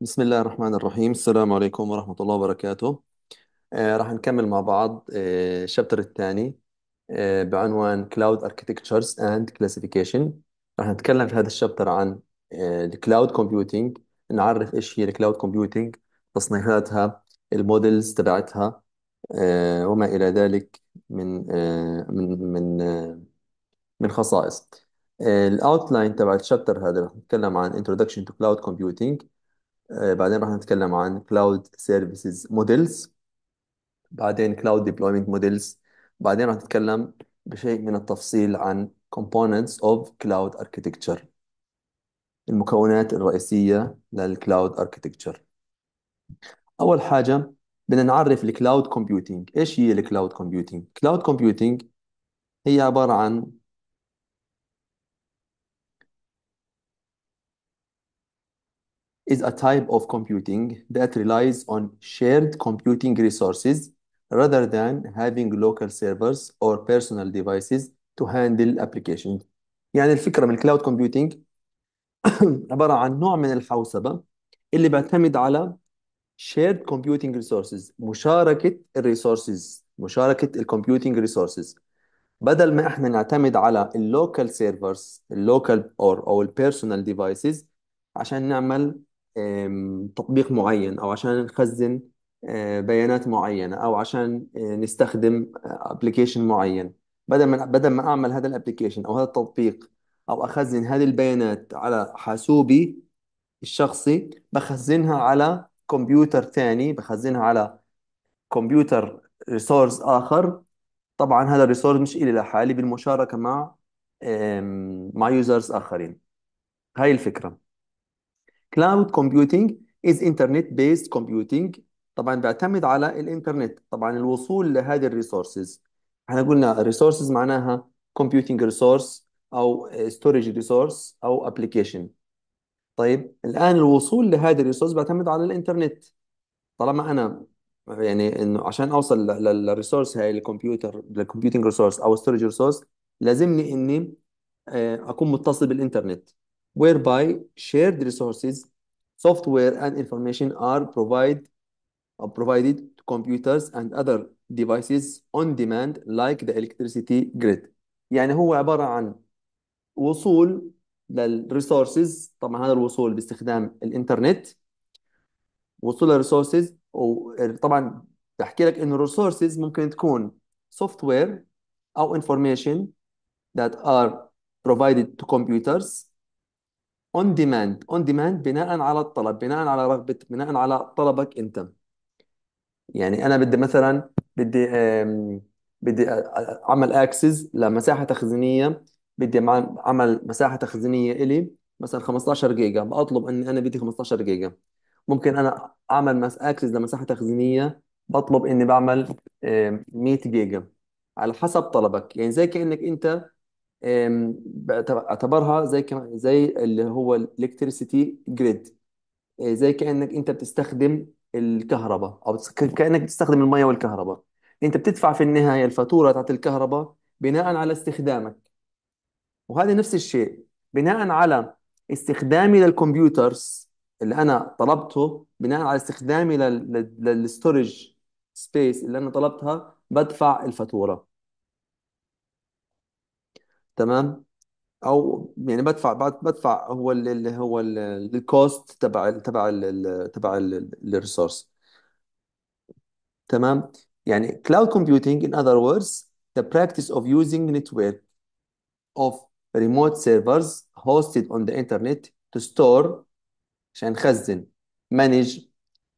بسم الله الرحمن الرحيم السلام عليكم ورحمة الله وبركاته آه، راح نكمل مع بعض آه، الشابتر الثاني آه، بعنوان Cloud Architectures and Classification راح نتكلم في هذا الشابتر عن آه، الكلاود كومبيوتينج نعرف ايش هي الكلاود كومبيوتينج تصنيفاتها المودلز تبعتها آه، وما إلى ذلك من آه، من من آه، من خصائص آه، الاوتلاين تبع الشابتر هذا راح نتكلم عن Introduction to Cloud Computing آه، بعدين راح نتكلم عن كلاود سيرفيسز موديلز بعدين كلاود ديبلويمنت موديلز بعدين راح نتكلم بشيء من التفصيل عن components of cloud architecture المكونات الرئيسية للكلاود اركتكتشر أول حاجة بدنا نعرف الكلاود كومبيوتينج إيش هي الكلاود كومبيوتينج؟ كلاود كومبيوتينج هي عبارة عن is a type of computing that relies on shared computing resources rather than having local servers or personal devices to handle applications يعني الفكرة من cloud computing عبارة عن نوع من الحوسبة اللي بيعتمد على shared computing resources مشاركة ال resources مشاركة computing resources بدل ما احنا نعتمد على ال servers ال local or او personal devices عشان نعمل تطبيق معين او عشان نخزن آه، بيانات معينه او عشان آه، نستخدم ابلكيشن آه، معين بدل ما بدل ما اعمل هذا الابلكيشن او هذا التطبيق او اخزن هذه البيانات على حاسوبي الشخصي بخزنها على كمبيوتر ثاني بخزنها على كمبيوتر ريسورس اخر طبعا هذا الريسورس مش الي لحالي بالمشاركه مع مع يوزرز اخرين هاي الفكره كلاود كومبيوتينج از انترنت بيست كومبيوتينج طبعا بيعتمد على الانترنت طبعا الوصول لهذه الريسورسز احنا قلنا الريسورسز معناها كومبيوتينج ريسورس او ستورج ريسورس او ابلكيشن طيب الان الوصول لهذه الريسورس بيعتمد على الانترنت طالما انا يعني انه عشان اوصل للريسورس هاي الكمبيوتر للكمبيوتنج ريسورس او ستورج ريسورس لازمني اني آه، اكون متصل بالانترنت whereby shared resources, software, and information are provide, uh, provided to computers and other devices on demand like the electricity grid. يعني هو عبارة عن وصول resources طبعا هذا الوصول باستخدام الانترنت وصول resources وطبعا بحكي لك انه resources ممكن تكون software او information that are provided to computers اون ديماند اون ديماند بناء على الطلب بناء على رغبة بناء على طلبك انت يعني انا بدي مثلا بدي بدي اعمل اكسس لمساحه تخزينيه بدي اعمل مساحه تخزينيه الي مثلا 15 جيجا بطلب اني انا بدي 15 جيجا ممكن انا اعمل مس اكسس لمساحه تخزينيه بطلب اني بعمل 100 جيجا على حسب طلبك يعني زي كانك انت اعتبرها زي كمان زي اللي هو الالكتريسيتي جريد زي كانك انت بتستخدم الكهرباء او كانك بتستخدم المياه والكهرباء انت بتدفع في النهايه الفاتوره بتاعت الكهرباء بناء على استخدامك وهذا نفس الشيء بناء على استخدامي للكمبيوترز اللي انا طلبته بناء على استخدامي للستورج سبيس اللي انا طلبتها بدفع الفاتوره تمام او يعني بدفع بدفع هو اللي هو الكوست تبع الـ تبع الـ تبع الريسورس تمام يعني cloud computing in other words the practice of using network of remote servers hosted on the internet to store عشان نخزن manage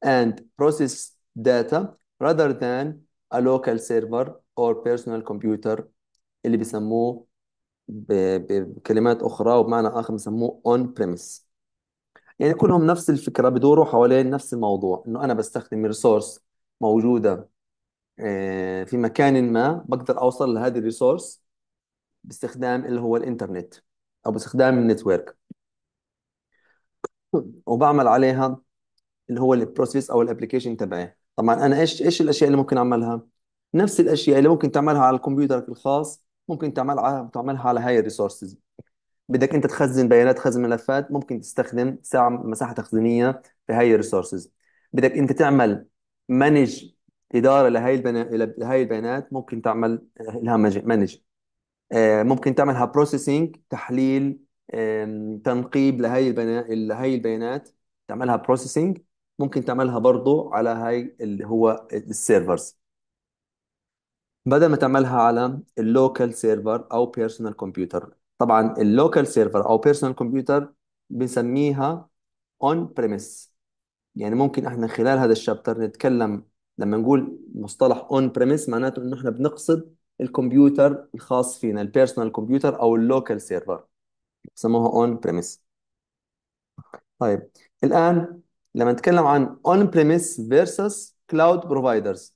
and process data rather than a local server or personal computer اللي بيسموه بكلمات اخرى وبمعنى اخر بسموه اون بريمس يعني كلهم نفس الفكره بدوروا حوالين نفس الموضوع انه انا بستخدم ريسورس موجوده آه، في مكان ما بقدر اوصل لهذه الريسورس باستخدام اللي هو الانترنت او باستخدام النتورك وبعمل عليها اللي هو البروسيس او الابلكيشن تبعي طبعا انا ايش ايش الاشياء اللي ممكن اعملها نفس الاشياء اللي ممكن تعملها على الكمبيوتر الخاص ممكن تعملها تعملها على هاي الريسورسز بدك انت تخزن بيانات تخزن ملفات ممكن تستخدم ساعه مساحه تخزينيه في هاي الريسورسز بدك انت تعمل مانج اداره لهي لهي البيانات ممكن تعمل لها مانج آه، ممكن تعملها بروسيسنج تحليل تنقيب لهي لهي البيانات تعملها بروسيسنج ممكن تعملها برضو على هاي اللي هو السيرفرز بدل ما تعملها على اللوكال سيرفر او بيرسونال كمبيوتر طبعا اللوكال سيرفر او بيرسونال كمبيوتر بنسميها اون بريمس يعني ممكن احنا خلال هذا الشابتر نتكلم لما نقول مصطلح اون بريمس معناته انه احنا بنقصد الكمبيوتر الخاص فينا البيرسونال كمبيوتر او اللوكال سيرفر بسموها اون بريمس طيب الان لما نتكلم عن اون بريمس فيرسس كلاود بروفايدرز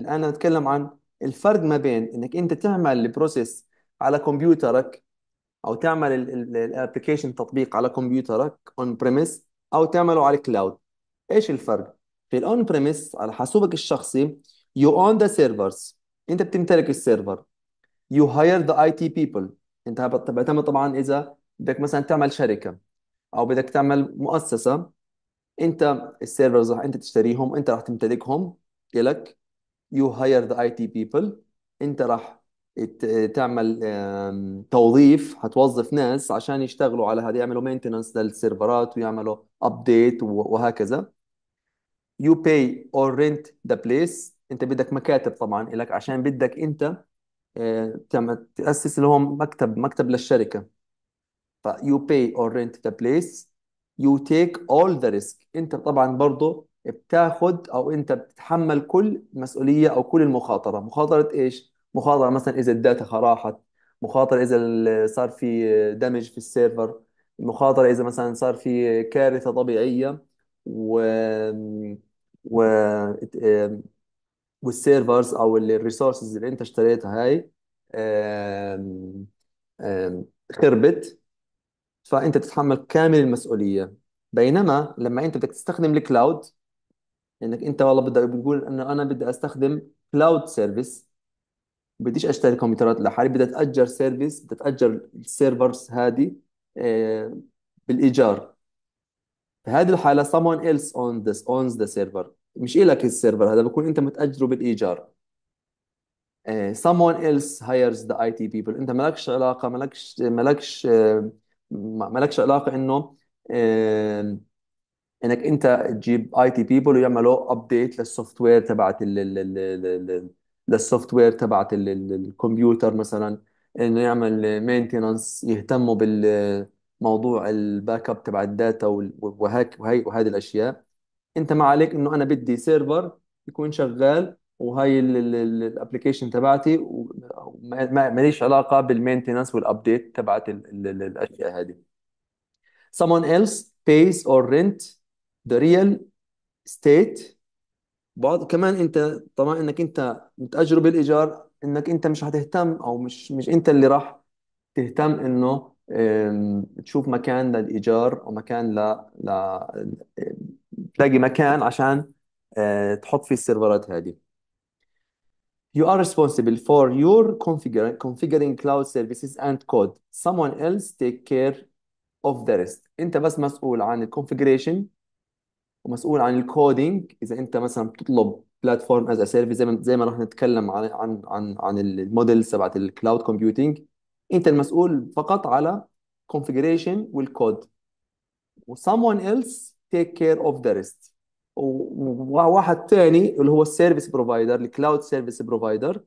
الان نتكلم عن الفرق ما بين انك انت تعمل البروسيس على كمبيوترك او تعمل الابلكيشن تطبيق على كمبيوترك اون بريمس او تعمله على الكلاود ايش الفرق في الاون بريمس على حاسوبك الشخصي يو اون ذا سيرفرز انت بتمتلك السيرفر يو هاير ذا اي تي بيبل انت بتعتمد طبعا اذا بدك مثلا تعمل شركه او بدك تعمل مؤسسه انت السيرفرز راح انت تشتريهم انت راح تمتلكهم لك يو هاير ذا اي تي بيبل انت راح تعمل توظيف هتوظف ناس عشان يشتغلوا على هذا يعملوا مينتننس للسيرفرات ويعملوا ابديت وهكذا يو باي اور رينت ذا بليس انت بدك مكاتب طبعا لك عشان بدك انت آه، تاسس لهم مكتب مكتب للشركه فيو you pay or rent the place you take all the risk انت طبعا برضه بتاخد او انت بتتحمل كل مسؤوليه او كل المخاطره مخاطره ايش مخاطره مثلا اذا الداتا خراحت مخاطره اذا صار في دمج في السيرفر مخاطره اذا مثلا صار في كارثه طبيعيه و و والسيرفرز او الريسورسز اللي انت اشتريتها هاي خربت فانت تتحمل كامل المسؤوليه بينما لما انت بدك تستخدم الكلاود لانك انت والله بدك بتقول انه انا بدي استخدم كلاود سيرفيس بديش اشتري كمبيوترات لحالي بدي اتاجر سيرفيس بدي اتاجر السيرفرز هذه آه، بالايجار في هذه الحاله someone else owns this owns the server مش إلك السيرفر هذا بكون انت متاجره بالايجار آه، someone else hires the IT people انت مالكش علاقه مالكش مالكش آه، مالكش علاقه انه انك انت تجيب اي تي بيبل ويعملوا ابديت للسوفت وير تبعت للسوفت وير تبعت الكمبيوتر مثلا انه يعمل مينتيننس يهتموا بالموضوع الباك اب تبع الداتا وهيك وهي وهذه الاشياء انت ما عليك انه انا بدي سيرفر يكون شغال وهي الابلكيشن تبعتي ما- ماليش علاقه بالمينتيننس والابديت تبعت الاشياء هذه someone else pays or rent ذا ريال ستيت بعض كمان انت طبعا انك انت متاجر بالايجار انك انت مش هتهتم او مش مش انت اللي راح تهتم انه تشوف مكان للايجار او مكان ل ل تلاقي مكان عشان آه، تحط فيه السيرفرات هذه You are responsible for your configuring, configuring cloud services and code. Someone else take care of the rest. انت بس مسؤول عن الconfiguration ومسؤول عن الكودينج اذا انت مثلا بتطلب بلاتفورم از ا سيرفيس زي ما زي ما رح نتكلم عن عن عن عن المودلز تبعت الكلاود كومبيوتينج انت المسؤول فقط على configuration والكود و someone else take care of the rest وواحد ثاني اللي هو السيرفيس بروفايدر الكلاود سيرفيس بروفايدر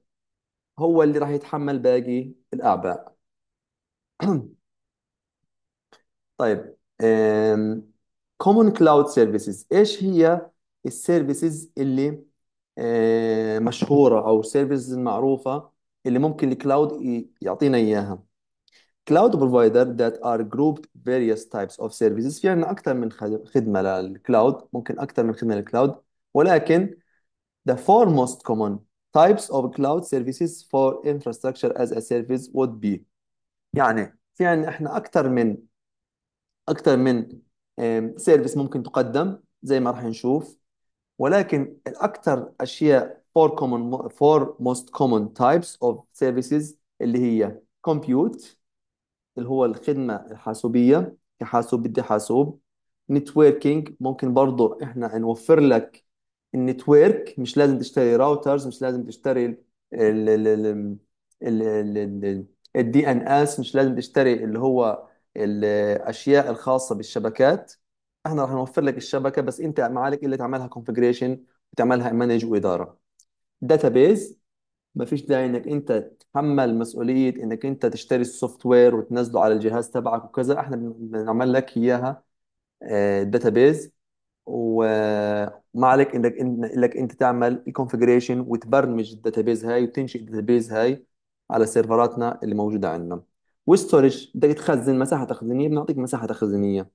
هو اللي راح يتحمل باقي الاعباء طيب common cloud services ايش هي السيرفيسز اللي آه، مشهورة او السيرفيسز المعروفة اللي ممكن الكلاود يعطينا اياها cloud provider that are grouped various types of services في عندنا اكثر من خدمة للكلاود ممكن اكثر من خدمة للكلاود ولكن the four most common types of cloud services for infrastructure as a service would be يعني في عندنا احنا اكثر من اكثر من سيرفيس ممكن تقدم زي ما راح نشوف ولكن الاكثر اشياء فور كومن فور موست كومن تايبس اوف سيرفيسز اللي هي كومبيوت اللي هو الخدمه الحاسوبيه كحاسوب بدي حاسوب نتوركينج ممكن برضه احنا نوفر لك النتورك مش لازم تشتري راوترز مش لازم تشتري ال ال ال ال الدي ان اس مش لازم تشتري اللي هو الاشياء الخاصه بالشبكات احنا رح نوفر لك الشبكه بس انت ما عليك الا تعملها كونفجريشن وتعملها مانج واداره داتابيز ما فيش داعي انك انت تتحمل مسؤوليه انك انت تشتري السوفت وير وتنزله على الجهاز تبعك وكذا احنا بنعمل لك اياها داتابيز وما عليك انك انك انت تعمل الكونفجريشن وتبرمج الداتابيز هاي وتنشئ الداتابيز هاي على سيرفراتنا اللي موجوده عندنا والستورج بدك تخزن مساحه تخزينيه بنعطيك مساحه تخزينيه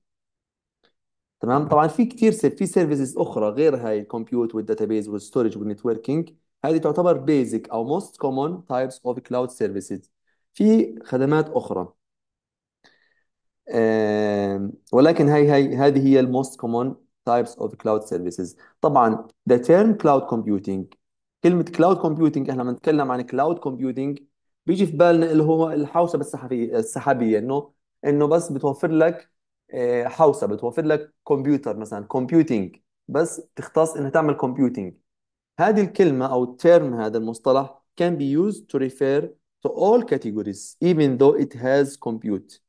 تمام طبعا في كثير في سيرفيسز اخرى غير هاي الكمبيوت والداتابيز والستورج والنتوركينج هذه تعتبر بيزك او موست كومون تايبس اوف كلاود سيرفيسز في خدمات اخرى ولكن هاي هاي هذه هي الموست كومون تايبس اوف كلاود سيرفيسز طبعا ذا تيرم كلاود كومبيوتينج كلمه كلاود كومبيوتينج احنا بنتكلم عن كلاود كومبيوتينج بيجي في بالنا اللي هو الحوسبه السحابيه السحابيه انه انه بس بتوفر لك آه، حوسبه بتوفر لك كمبيوتر مثلا كومبيوتينج بس تختص انها تعمل كومبيوتينج هذه الكلمه او التيرم هذا المصطلح can be used to refer to all categories even though it has compute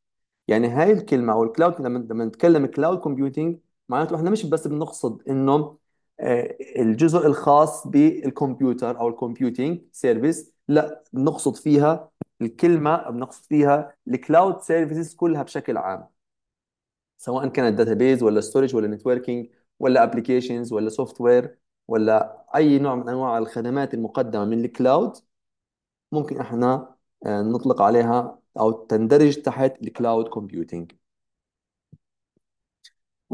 يعني هاي الكلمه او الكلاود لما لما نتكلم كلاود كومبيوتينج معناته احنا مش بس بنقصد انه آه، الجزء الخاص بالكمبيوتر او الكمبيوتينج سيرفيس لا بنقصد فيها الكلمه بنقصد فيها الكلاود سيرفيسز كلها بشكل عام سواء كانت داتابيز ولا ستورج ولا نتوركينج ولا ابلكيشنز ولا سوفت وير ولا اي نوع من انواع الخدمات المقدمه من الكلاود ممكن احنا آه، نطلق عليها او تندرج تحت الكلاود كومبيوتينج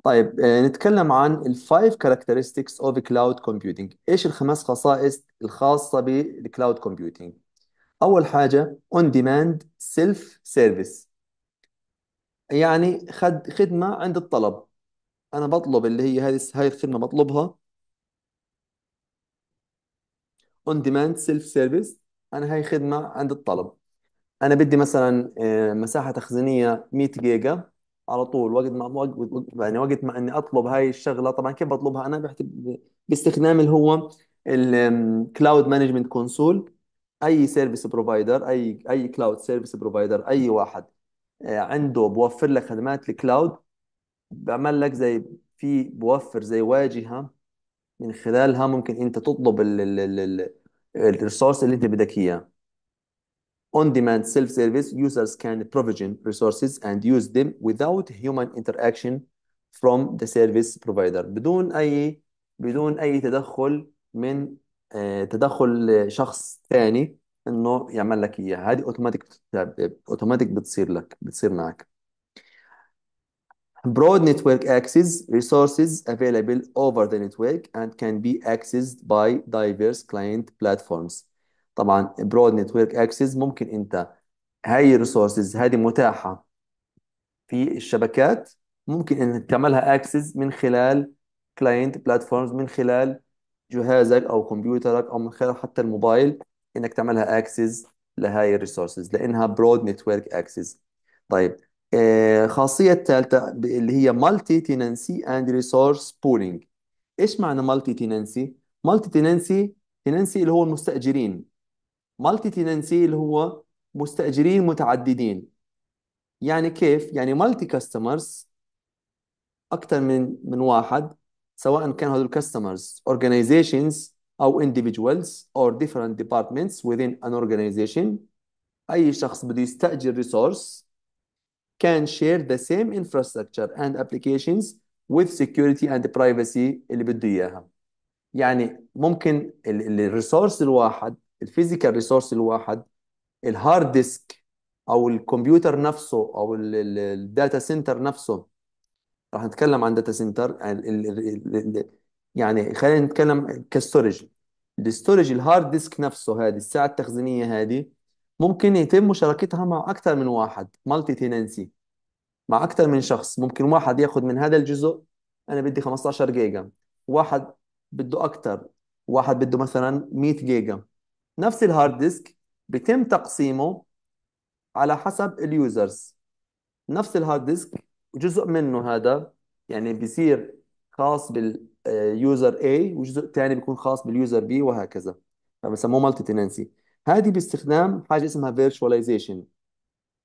طيب آه، نتكلم عن الفايف كاركترستكس اوف كلاود كومبيوتينج ايش الخمس خصائص الخاصه بالكلاود كومبيوتينج اول حاجه اون ديماند سيلف سيرفيس يعني خد خدمه عند الطلب انا بطلب اللي هي هذه هاي الخدمه بطلبها اون ديماند سيلف سيرفيس انا هاي خدمه عند الطلب انا بدي مثلا آه، مساحه تخزينيه 100 جيجا على طول وقت ما وقت يعني وقت ما اني اطلب هاي الشغله طبعا كيف بطلبها انا باستخدام اللي هو الكلاود مانجمنت كونسول اي سيرفيس بروفايدر اي اي كلاود سيرفيس بروفايدر اي واحد آه، عنده بوفر لك خدمات الكلاود بعمل لك زي في بوفر زي واجهه من خلالها ممكن انت تطلب الريسورس اللي انت بدك اياه on-demand self-service, users can provision resources and use them without human interaction from the service provider بدون أي بدون أي تدخل من تدخل شخص ثاني إنه يعمل لك إياها هذه أوتوماتيك أوتوماتيك بتصير لك بتصير معك Broad network access resources available over the network and can be accessed by diverse client platforms طبعا برود نتورك اكسس ممكن انت هاي الريسورسز هذه متاحه في الشبكات ممكن ان تعملها اكسس من خلال كلاينت بلاتفورمز من خلال جهازك او كمبيوترك او من خلال حتى الموبايل انك تعملها اكسس لهاي الريسورسز لانها برود نتورك اكسس طيب آه، خاصية الثالثة اللي هي مالتي تيننسي اند ريسورس بولينج ايش معنى مالتي تيننسي؟ مالتي تيننسي تيننسي اللي هو المستأجرين مالتي تيننسي اللي هو مستاجرين متعددين يعني كيف يعني مالتي كاستمرز اكثر من من واحد سواء كان هذول الكاستمرز organizations او individuals or different departments within an organization اي شخص بده يستاجر ريسورس can share the same infrastructure and applications with security and privacy اللي بده اياها يعني ممكن الريسورس الواحد الفيزيكال ريسورس الواحد الهارد ديسك او الكمبيوتر نفسه او الداتا سنتر نفسه راح نتكلم عن داتا سنتر يعني خلينا نتكلم كستورج الستورج الهارد ديسك نفسه هذه الساعه التخزينيه هذه ممكن يتم مشاركتها مع اكثر من واحد مالتي تيننسي مع اكثر من شخص ممكن واحد ياخذ من هذا الجزء انا بدي 15 جيجا واحد بده اكثر واحد بده مثلا 100 جيجا نفس الهارد ديسك بيتم تقسيمه على حسب اليوزرز نفس الهارد ديسك جزء منه هذا يعني بيصير خاص باليوزر A وجزء ثاني بيكون خاص باليوزر B وهكذا فبسموه مالتي تيننسي هذه باستخدام حاجه اسمها فيرتشواليزيشن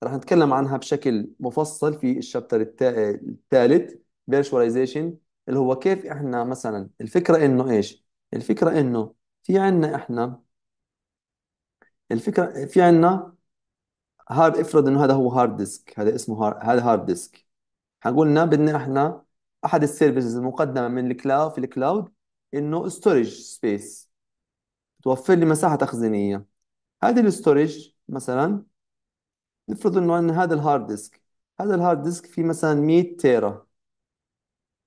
رح نتكلم عنها بشكل مفصل في الشابتر الثالث فيرتشواليزيشن اللي هو كيف احنا مثلا الفكره انه ايش الفكره انه في عندنا احنا الفكره في عندنا هارد افرض انه هذا هو هارد ديسك هذا اسمه هار... هذا هارد ديسك قلنا بدنا احنا احد السيرفيسز المقدمه من الكلاود في الكلاود انه ستورج سبيس توفر لي مساحه تخزينيه هذه الستورج مثلا نفرض انه ان هذا الهارد ديسك هذا الهارد ديسك فيه مثلا 100 تيرا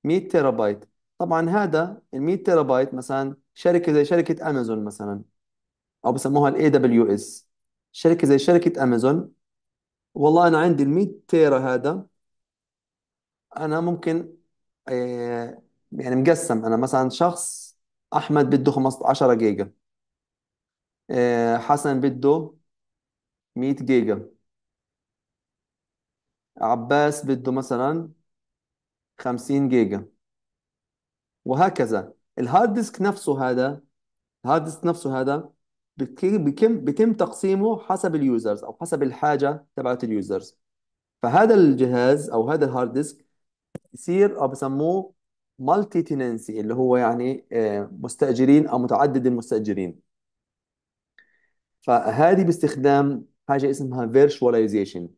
100 تيرا بايت طبعا هذا ال 100 تيرا بايت مثلا شركه زي شركه امازون مثلا او بسموها الاي دبليو اس شركه زي شركه امازون والله انا عندي ال 100 تيرا هذا انا ممكن آه، يعني مقسم انا مثلا شخص احمد بده 15 جيجا آه، حسن بده 100 جيجا عباس بده مثلا 50 جيجا وهكذا الهارد ديسك نفسه هذا الهارد ديسك نفسه هذا بكم بيتم تقسيمه حسب اليوزرز او حسب الحاجه تبعت اليوزرز فهذا الجهاز او هذا الهارد ديسك يصير او بسموه مالتي تيننسي اللي هو يعني آه، مستاجرين او متعدد المستاجرين فهذه باستخدام حاجه اسمها فيرشواليزيشن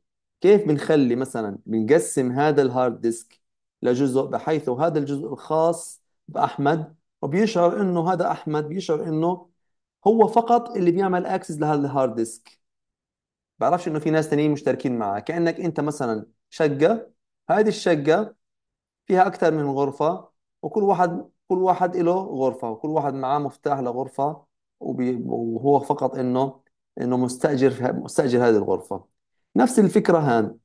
كيف بنخلي مثلا بنقسم هذا الهارد ديسك لجزء بحيث هذا الجزء الخاص باحمد وبيشعر انه هذا احمد بيشعر انه هو فقط اللي بيعمل اكسس لهذا الهارد ديسك بعرفش انه في ناس تانيين مشتركين معه كانك انت مثلا شقه هذه الشقه فيها اكثر من غرفه وكل واحد كل واحد له غرفه وكل واحد معاه مفتاح لغرفه وبي... وهو فقط انه انه مستاجر مستاجر هذه الغرفه نفس الفكره هان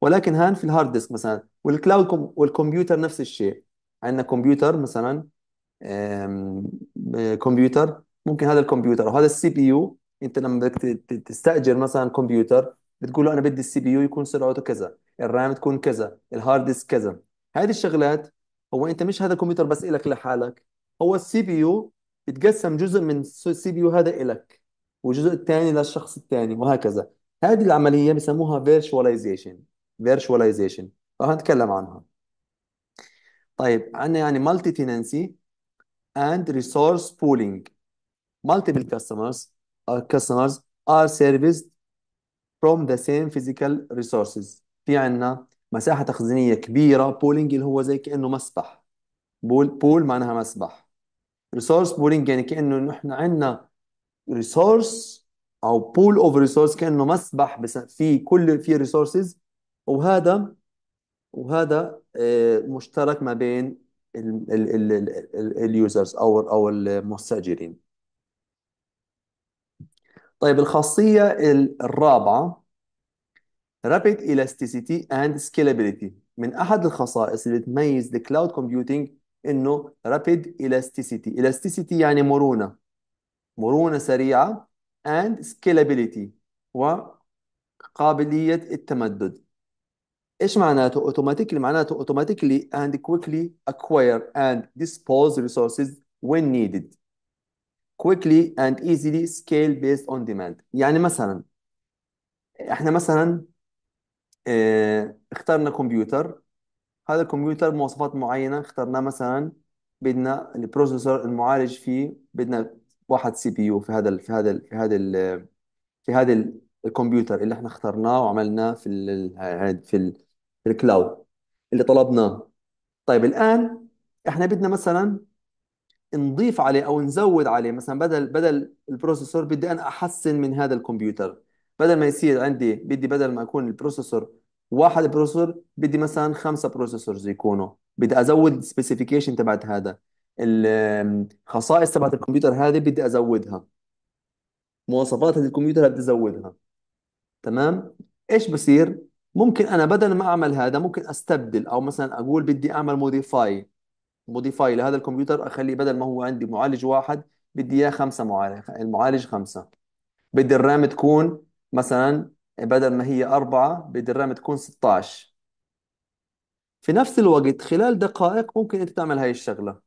ولكن هان في الهارد ديسك مثلا والكلاود والكمبيوتر نفس الشيء عندنا كمبيوتر مثلا آه، كمبيوتر ممكن هذا الكمبيوتر او هذا السي بي يو انت لما بدك تستاجر مثلا كمبيوتر بتقول له انا بدي السي بي يو يكون سرعته كذا الرام تكون كذا الهارد ديسك كذا هذه الشغلات هو انت مش هذا الكمبيوتر بس الك لحالك هو السي بي يو بتقسم جزء من السي بي يو هذا الك وجزء الثاني للشخص الثاني وهكذا هذه العمليه بسموها فيرتشواليزيشن فيرتشواليزيشن راح نتكلم عنها طيب عندنا يعني مالتي تيننسي اند ريسورس بولينج multiple customers uh, customers are serviced from the same physical resources في عندنا مساحة تخزينية كبيرة بولينج اللي هو زي كأنه مسبح بول بول معناها مسبح resource pooling يعني كأنه نحن عندنا resource او pool of resource كانه مسبح بس في كل في resources وهذا وهذا آه، مشترك ما بين اليوزرز او او المستاجرين طيب الخاصية الرابعة Rapid Elasticity and Scalability من أحد الخصائص اللي بتميز Cloud Computing إنه Rapid Elasticity Elasticity يعني مرونة مرونة سريعة and Scalability وقابلية التمدد إيش معناته automatically معناته automatically and quickly acquire and dispose resources when needed quickly and easily scale based on demand يعني مثلا احنا مثلا اه اخترنا كمبيوتر هذا الكمبيوتر مواصفات معينة اخترناه مثلا بدنا البروسيسور المعالج فيه بدنا واحد سي بي يو في هذا في هذا في هذا في هذا الكمبيوتر اللي احنا اخترناه وعملناه في الـ في الـ في الكلاود اللي طلبناه طيب الآن احنا بدنا مثلا نضيف عليه او نزود عليه مثلا بدل بدل البروسيسور بدي انا احسن من هذا الكمبيوتر بدل ما يصير عندي بدي بدل ما يكون البروسيسور واحد بروسيسور بدي مثلا خمسه بروسيسورز يكونوا بدي ازود السبيسيفيكيشن تبعت هذا الخصائص تبعت الكمبيوتر هذه بدي ازودها مواصفات هذا الكمبيوتر بدي ازودها تمام ايش بصير ممكن انا بدل ما اعمل هذا ممكن استبدل او مثلا اقول بدي اعمل موديفاي موديفاي لهذا الكمبيوتر اخليه بدل ما هو عندي معالج واحد بدي اياه خمسه معالج المعالج خمسه بدي الرام تكون مثلا بدل ما هي أربعة بدي الرام تكون 16 في نفس الوقت خلال دقائق ممكن أنت تعمل هاي الشغلة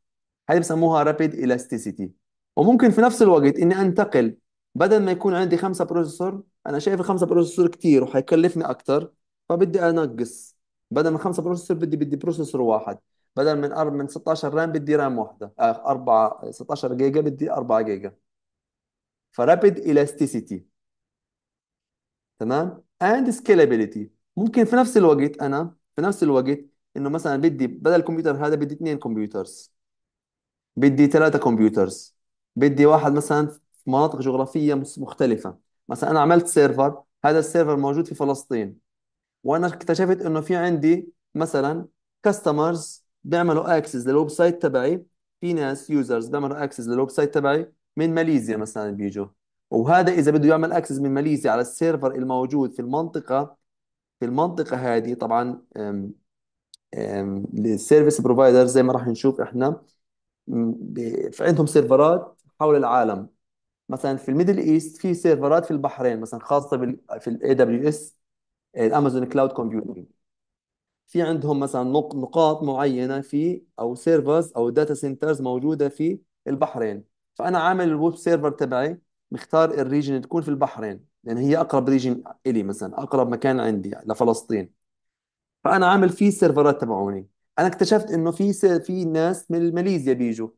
هاي بسموها رابيد إلاستيسيتي وممكن في نفس الوقت إني أنتقل بدل ما يكون عندي خمسة بروسيسور أنا شايف الخمسة بروسيسور كتير وحيكلفني اكثر فبدي أنقص بدل ما خمسة بروسيسور بدي بدي بروسيسور واحد بدل من أرب من 16 رام بدي رام واحدة 4 آه، 16 جيجا بدي 4 جيجا فرابيد الاستيسيتي تمام اند سكيلابيليتي ممكن في نفس الوقت أنا في نفس الوقت إنه مثلا بدي بدل الكمبيوتر هذا بدي اثنين كمبيوترز بدي ثلاثة كمبيوترز بدي واحد مثلا في مناطق جغرافية مختلفة مثلا أنا عملت سيرفر هذا السيرفر موجود في فلسطين وأنا اكتشفت إنه في عندي مثلا كاستمرز بيعملوا اكسس للويب سايت تبعي في ناس يوزرز بيعملوا اكسس للويب سايت تبعي من ماليزيا مثلا بيجوا وهذا اذا بده يعمل اكسس من ماليزيا على السيرفر الموجود في المنطقه في المنطقه هذه طبعا السيرفيس بروفايدر زي ما راح نشوف احنا في عندهم سيرفرات حول العالم مثلا في الميدل ايست في سيرفرات في البحرين مثلا خاصه في الاي دبليو اس الامازون كلاود كومبيوتنج في عندهم مثلا نقاط معينه في او سيرفرز او داتا سنترز موجوده في البحرين فانا عامل الويب سيرفر تبعي مختار الريجن تكون في البحرين لان يعني هي اقرب ريجن الي مثلا اقرب مكان عندي لفلسطين فانا عامل فيه السيرفرات تبعوني انا اكتشفت انه في في ناس من ماليزيا بيجوا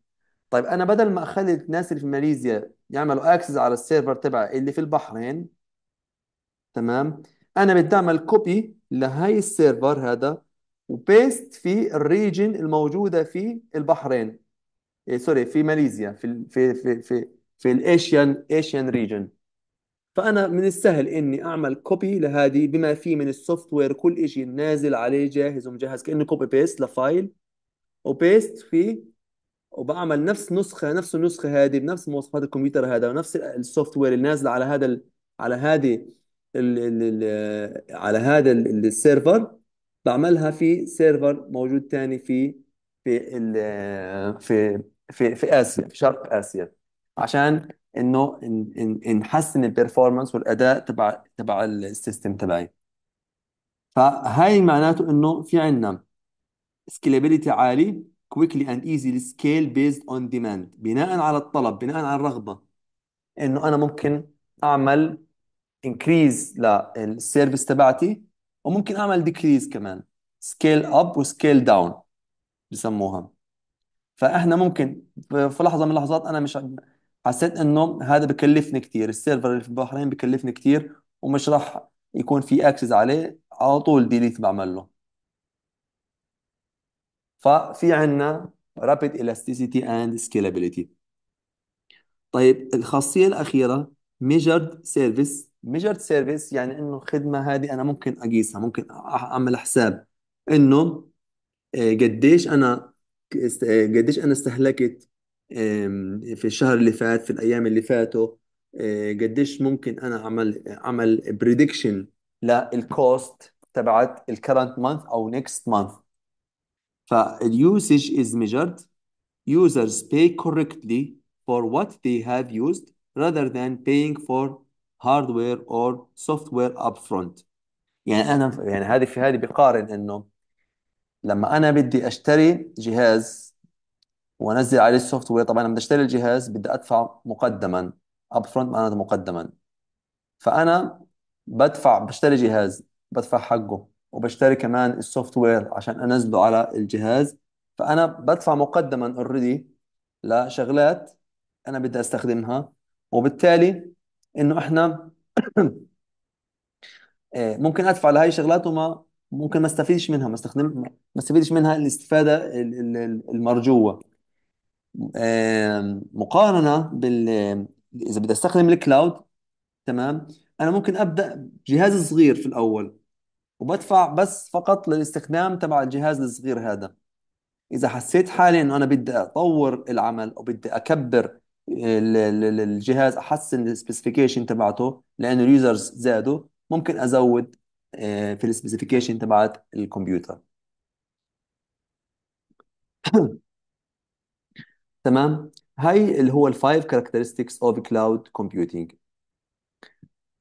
طيب انا بدل ما اخلي الناس اللي في ماليزيا يعملوا اكسس على السيرفر تبعي اللي في البحرين تمام انا بدي اعمل كوبي لهي السيرفر هذا وبيست في الريجن الموجوده في البحرين إيه سوري في ماليزيا في الـ في في في في الايشيان ايشيان ريجن فانا من السهل اني اعمل كوبي لهذه بما فيه من السوفت وير كل شيء نازل عليه جاهز ومجهز كانه كوبي بيست لفايل وبيست فيه وبعمل نفس نسخه نفس النسخه هذه بنفس مواصفات الكمبيوتر هذا ونفس السوفت وير اللي نازل على هذا على هذه ال ال على هذا السيرفر بعملها في سيرفر موجود ثاني في في في في في اسيا في شرق اسيا عشان انه نحسن البرفورمانس والاداء تبع تبع السيستم تبعي فهاي معناته انه في عندنا سكيلابيليتي عالي quickly and easily scale based on demand بناء على الطلب بناء على الرغبة انه انا ممكن اعمل انكريز للسيرفيس تبعتي وممكن اعمل ديكريز كمان سكيل اب وسكيل داون بسموها فاحنا ممكن في لحظه من اللحظات انا مش حسيت انه هذا بكلفني كثير السيرفر اللي في البحرين بكلفني كثير ومش راح يكون في اكسس عليه على طول ديليت بعمل له ففي عندنا rapid elasticity and scalability طيب الخاصيه الاخيره measured service ميجرد سيرفيس يعني انه الخدمه هذه انا ممكن اقيسها ممكن اعمل حساب انه آه، قديش انا آه، قديش انا استهلكت في الشهر اللي فات في الايام اللي فاتوا آه، قديش ممكن انا اعمل اعمل بريدكشن للكوست تبعت الكرنت مانث او نيكست مانث فاليوسج is measured users pay correctly for what they have used rather than paying for هاردوير اور سوفت وير اب فرونت يعني انا يعني هذه في هذه بقارن انه لما انا بدي اشتري جهاز وانزل عليه السوفت وير طبعا لما بدي اشتري الجهاز بدي ادفع مقدما اب فرونت معناته مقدما فانا بدفع بشتري جهاز بدفع حقه وبشتري كمان السوفت وير عشان انزله على الجهاز فانا بدفع مقدما اوريدي لشغلات انا بدي استخدمها وبالتالي انه احنا آه، ممكن ادفع لهي الشغلات وما ممكن ما استفيدش منها ما استخدم ما استفيدش منها الاستفاده المرجوه مقارنه بال اذا بدي استخدم الكلاود تمام انا ممكن ابدا بجهاز صغير في الاول وبدفع بس فقط للاستخدام تبع الجهاز الصغير هذا اذا حسيت حالي انه انا بدي اطور العمل او بدي اكبر الجهاز احسن السبيسيفيكيشن تبعته لانه اليوزرز زادوا ممكن ازود آه، في السبيسيفيكيشن تبعت الكمبيوتر تمام هاي اللي هو الفايف كاركترستكس اوف كلاود كومبيوتينج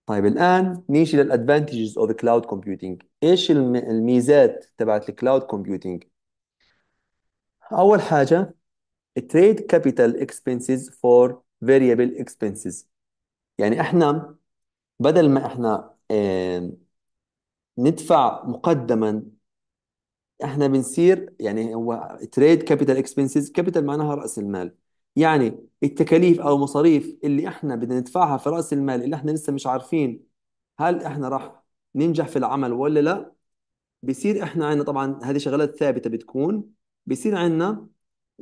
طيب الان نيجي للادفانتجز اوف كلاود كومبيوتينج ايش الميزات تبعت الكلاود كومبيوتينج اول حاجه trade capital expenses for variable expenses يعني احنا بدل ما احنا ندفع مقدما احنا بنصير يعني هو تريد كابيتال اكسبنسز كابيتال معناها راس المال يعني التكاليف او المصاريف اللي احنا بدنا ندفعها في راس المال اللي احنا لسه مش عارفين هل احنا راح ننجح في العمل ولا لا بصير احنا عندنا طبعا هذه شغلات ثابته بتكون بصير عندنا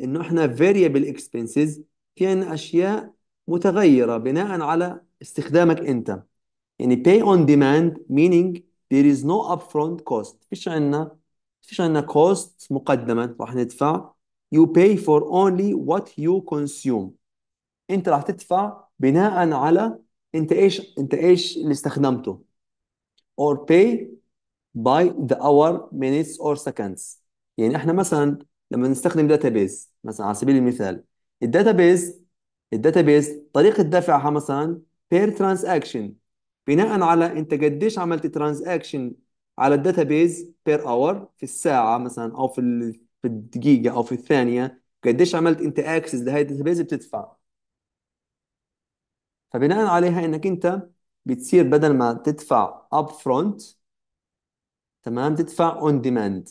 انه احنا variable expenses في عندنا اشياء متغيره بناء على استخدامك انت يعني pay on demand meaning there is no upfront cost فيش عندنا فيش عندنا cost مقدما راح ندفع you pay for only what you consume انت راح تدفع بناء على انت ايش انت ايش اللي استخدمته or pay by the hour minutes or seconds يعني احنا مثلا لما نستخدم داتابيز مثلا على سبيل المثال الداتابيز الداتابيز طريقة دفعها مثلا بير ترانزاكشن بناء على انت قديش عملت ترانزاكشن على الداتابيز بير اور في الساعة مثلا او في في الدقيقة او في الثانية قديش عملت انت اكسس لهي الداتابيز بتدفع فبناء عليها انك انت بتصير بدل ما تدفع اب فرونت تمام تدفع اون ديماند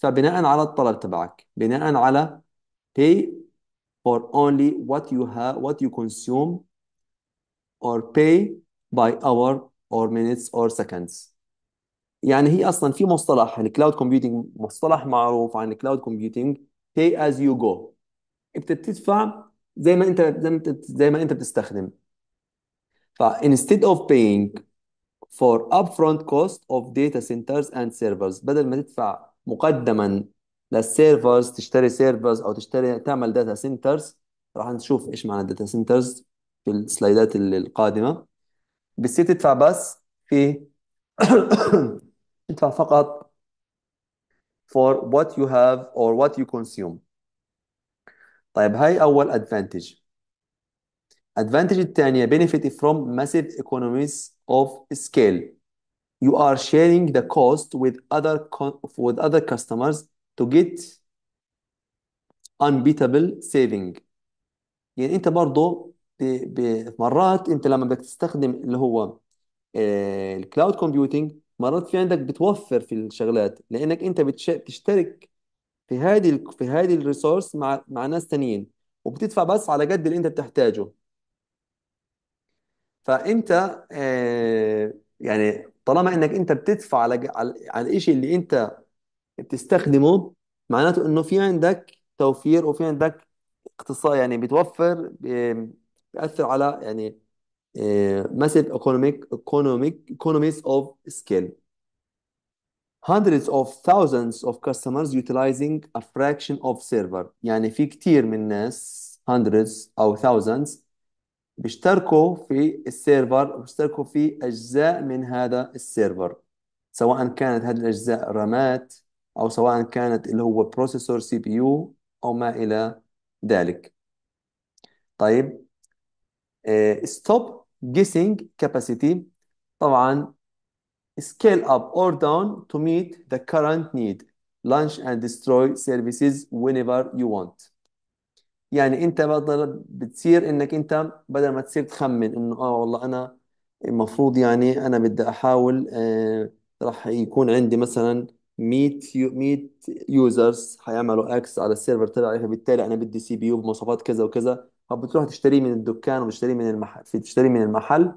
فبناء على الطلب تبعك بناء على pay for only what you have what you consume or pay by hour or minutes or seconds يعني هي اصلا في مصطلح الكلاود computing مصطلح معروف عن الكلاود computing pay as you go انت بتدفع زي ما انت زي ما انت بتستخدم ف instead of paying for upfront cost of data centers and servers بدل ما تدفع مقدما للسيرفرز تشتري سيرفرز او تشتري تعمل داتا سنترز راح نشوف ايش معنى داتا سنترز في السلايدات القادمه بالسي تدفع بس في تدفع فقط for what you have or what you consume طيب هاي اول advantage advantage الثانيه benefit from massive economies of scale you are sharing the cost with other with other customers to get unbeatable saving يعني انت برضه مرات انت لما بدك تستخدم اللي هو آه، الكلاود كومبيوتينج مرات في عندك بتوفر في الشغلات لانك انت بتشترك في هذه في هذه الريسورس مع مع ناس ثانيين وبتدفع بس على قد اللي انت بتحتاجه فانت آه، يعني طالما انك انت بتدفع على على الشيء اللي انت بتستخدمه معناته انه في عندك توفير وفي عندك اقتصاد يعني بتوفر بيأثر على يعني آه، massive economic economic economies of scale hundreds of thousands of customers utilizing a fraction of server يعني في كتير من الناس hundreds أو thousands بيشتركوا في السيرفر وبيشتركوا في أجزاء من هذا السيرفر سواء كانت هذه الأجزاء رامات أو سواء كانت اللي هو بروسيسور سي بي يو أو ما إلى ذلك طيب ستوب جيسنج كاباسيتي طبعا scale up or down to meet the current need launch and destroy services whenever you want يعني انت بدل بتصير انك انت بدل ما تصير تخمن انه اه والله انا المفروض يعني انا بدي احاول آه راح يكون عندي مثلا 100 يو 100 يوزرز حيعملوا اكس على السيرفر تبعي فبالتالي انا بدي سي بي يو بمواصفات كذا وكذا فبتروح تشتريه من الدكان وبتشتريه من المحل بتشتريه من المحل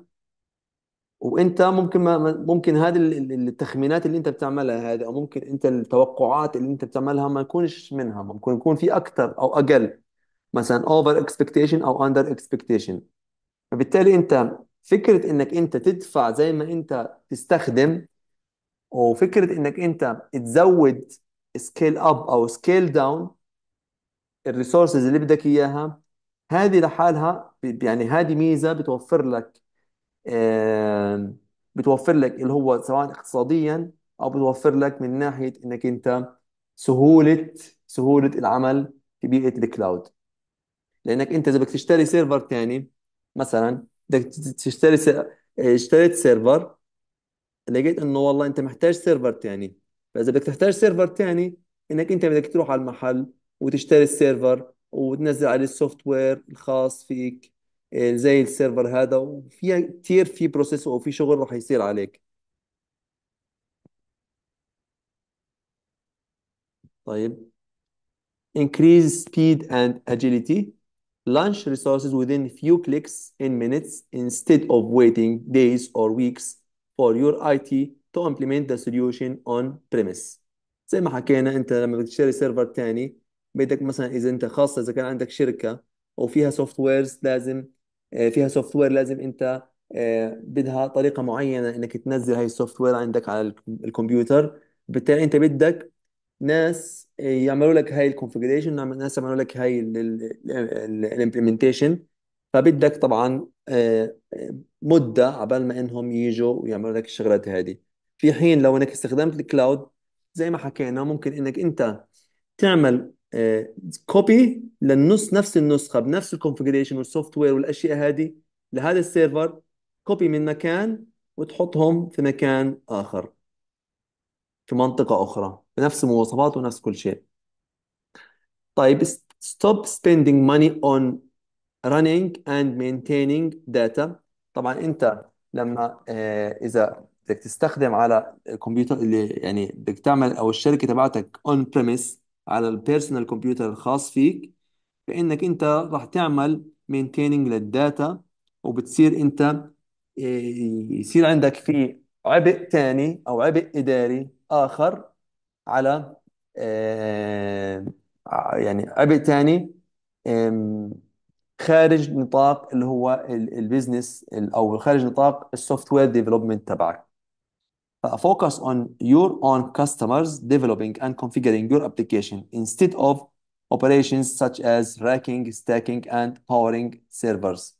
وانت ممكن ما ممكن هذه التخمينات اللي انت بتعملها هذه او ممكن انت التوقعات اللي انت بتعملها ما يكونش منها ممكن يكون في اكثر او اقل مثلا اوفر اكسبكتيشن او اندر اكسبكتيشن فبالتالي انت فكره انك انت تدفع زي ما انت تستخدم وفكره انك انت تزود سكيل اب او سكيل داون الريسورسز اللي بدك اياها هذه لحالها يعني هذه ميزه بتوفر لك بتوفر لك اللي هو سواء اقتصاديا او بتوفر لك من ناحيه انك انت سهوله سهوله العمل في بيئه الكلاود لانك انت اذا بدك تشتري سيرفر ثاني مثلا بدك تشتري سي... إيه، اشتريت سيرفر لقيت انه والله انت محتاج سيرفر ثاني فاذا بدك تحتاج سيرفر ثاني انك انت بدك تروح على المحل وتشتري السيرفر وتنزل عليه السوفت وير الخاص فيك إيه، زي السيرفر هذا وفيها كثير في بروسيس وفي شغل راح يصير عليك طيب increase speed and agility launch resources within few clicks in minutes instead of waiting days or weeks for your IT to implement the solution on premise زي ما حكينا انت لما بتشتري سيرفر تاني بدك مثلا اذا انت خاصه اذا كان عندك شركه وفيها سوفت ويرز لازم آه، فيها سوفت وير لازم انت آه، بدها طريقه معينه انك تنزل هاي السوفت وير عندك على الكمبيوتر بالتالي انت بدك آه، نعم، ناس يعملوا لك هاي الكونفجريشن ناس يعملوا لك هاي الامبلمنتيشن فبدك طبعا آه، آه، مده عبال ما انهم يجوا ويعملوا لك الشغلات هذه في حين لو انك استخدمت الكلاود زي ما حكينا ممكن انك انت تعمل كوبي للنص نفس النسخه بنفس الكونفجريشن والسوفت وير والاشياء هذه لهذا السيرفر كوبي من مكان وتحطهم في مكان اخر في منطقه اخرى بنفس مواصفاته ونفس كل شيء طيب stop spending money on running and maintaining data طبعا انت لما آه، اذا بدك تستخدم على الكمبيوتر اللي يعني بدك تعمل او الشركه تبعتك اون بريمس على البيرسونال كمبيوتر الخاص فيك فانك انت راح تعمل مينتيننج للداتا وبتصير انت آه، يصير عندك في عبء ثاني او عبء اداري اخر على يعني عبء ثاني خارج نطاق اللي هو البيزنس او خارج نطاق السوفت وير ديفلوبمنت تبعك فocus on your own customers developing and configuring your application instead of operations such as racking, stacking and powering servers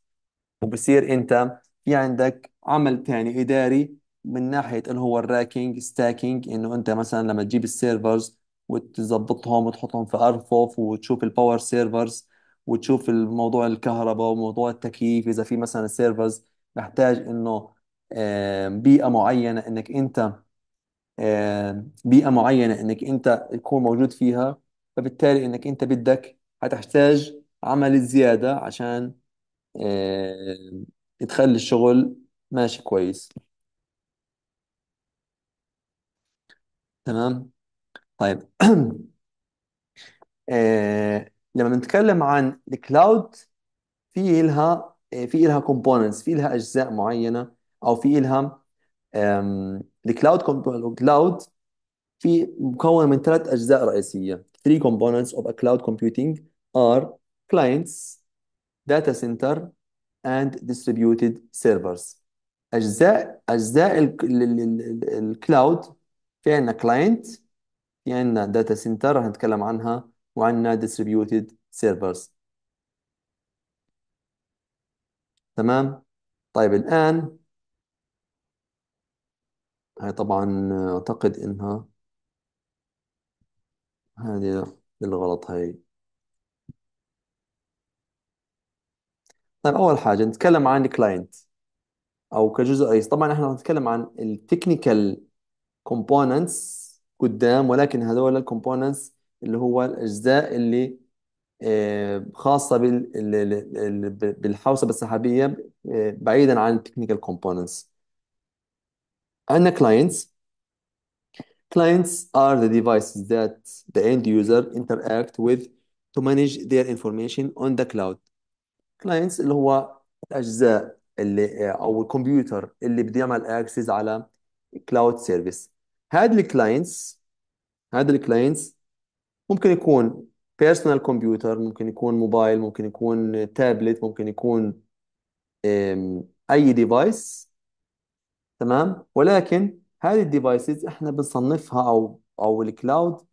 وبصير انت في عندك عمل ثاني اداري من ناحية اللي هو الراكينج ستاكينج انه انت مثلا لما تجيب السيرفرز وتظبطهم وتحطهم في ارفف وتشوف الباور سيرفرز وتشوف الموضوع الكهرباء وموضوع التكييف اذا في مثلا سيرفرز محتاج انه بيئة معينة انك انت بيئة معينة انك انت تكون موجود فيها فبالتالي انك انت بدك هتحتاج عمل زيادة عشان تخلي الشغل ماشي كويس تمام طيب آه، لما بنتكلم عن الكلاود في إلها آه، في إلها كومبوننتس في إلها أجزاء معينة أو في إلها الكلاود كلاود في مكون من ثلاث أجزاء رئيسية three components of a cloud computing are clients data center and distributed servers أجزاء أجزاء الكلاود في عندنا كلاينت في عندنا داتا سنتر رح نتكلم عنها وعندنا distributed servers تمام طيب الآن هاي طبعا أعتقد إنها هذه بالغلط هاي طيب أول حاجة نتكلم عن الكلاينت أو كجزء أي طبعا إحنا نتكلم عن التكنيكال components قدام ولكن هذول الكومبوننتس اللي هو الاجزاء اللي خاصة بالحوسبة السحابية بعيدا عن التكنيكال components عندنا clients clients are the devices that the end user interact with to manage their information on the cloud clients اللي هو الأجزاء اللي أو الكمبيوتر اللي بده يعمل access على cloud service هاد الكلاينتس هاد الكلاينتس ممكن يكون بيرسونال كمبيوتر ممكن يكون موبايل ممكن يكون تابلت ممكن يكون اي ديفايس تمام ولكن هذه الديفايسز احنا بنصنفها او او الكلاود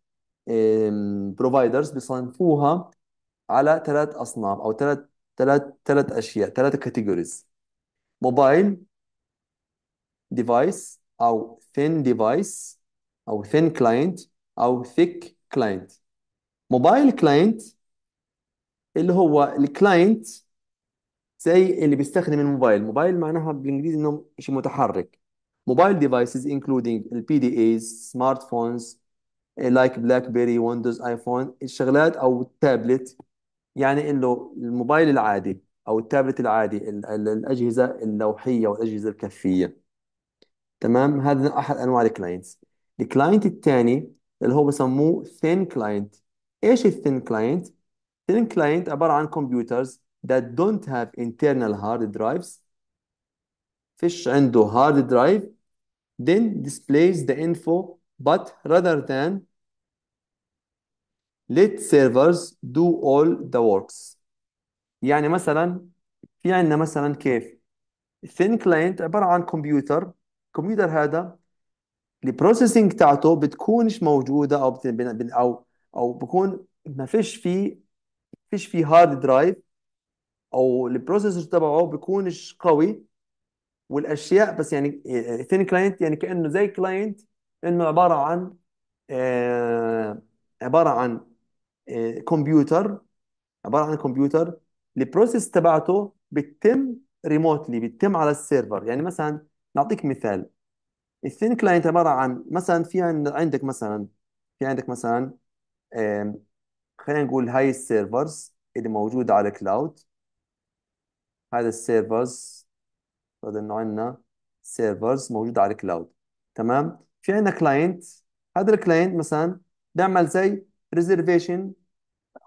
بروفايدرز بيصنفوها على ثلاث اصناف او ثلاث ثلاث ثلاث اشياء ثلاث كاتيجوريز موبايل ديفايس او thin device او thin client او thick client موبايل كلاينت اللي هو الكلاينت زي اللي بيستخدم الموبايل موبايل معناها بالانجليزي انه شيء متحرك موبايل ديفايسز انكلودينج البي دي ايز سمارت فونز لايك بلاك بيري ويندوز ايفون الشغلات او التابلت يعني انه الموبايل العادي او التابلت العادي الاجهزه اللوحيه والاجهزه الكفيه تمام هذا احد انواع الكلاينتس الكلاينت الثاني اللي هو بسموه thin client ايش الثين client thin client عباره عن computers that don't have internal hard drives فيش عنده hard drive then displays the info but rather than let servers do all the works يعني مثلا في عندنا مثلا كيف thin client عباره عن كمبيوتر الكمبيوتر هذا البروسيسنج تاعته بتكونش موجوده او او او بكون ما فيش فيه فيش في هارد درايف او البروسيسور تبعه بكونش قوي والاشياء بس يعني ثين آه، كلاينت يعني كانه زي كلاينت انه عباره عن آه، عباره عن كمبيوتر آه، عباره عن كمبيوتر البروسيس تبعته بتتم ريموتلي بتتم على السيرفر يعني مثلا نعطيك مثال الثين كلاينت عبارة عن مثلا في عندك مثلا في عندك مثلا خلينا نقول هاي السيرفرز اللي موجودة على كلاود هذا السيرفرز هذا انه عندنا سيرفرز موجودة على الكلاود تمام في عندنا كلاينت هذا الكلاينت مثلا بيعمل زي ريزرفيشن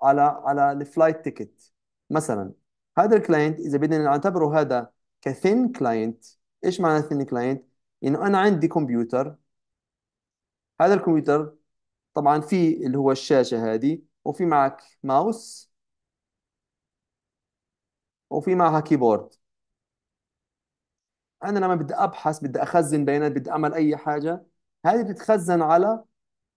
على على الفلايت تيكت مثلا هذا الكلاينت اذا بدنا نعتبره هذا كثين كلاينت ايش معنى ثين كلاينت انه انا عندي كمبيوتر هذا الكمبيوتر طبعا في اللي هو الشاشة هذه وفي معك ماوس وفي معها كيبورد انا لما بدي ابحث بدي اخزن بيانات بدي اعمل اي حاجه هذه بتتخزن على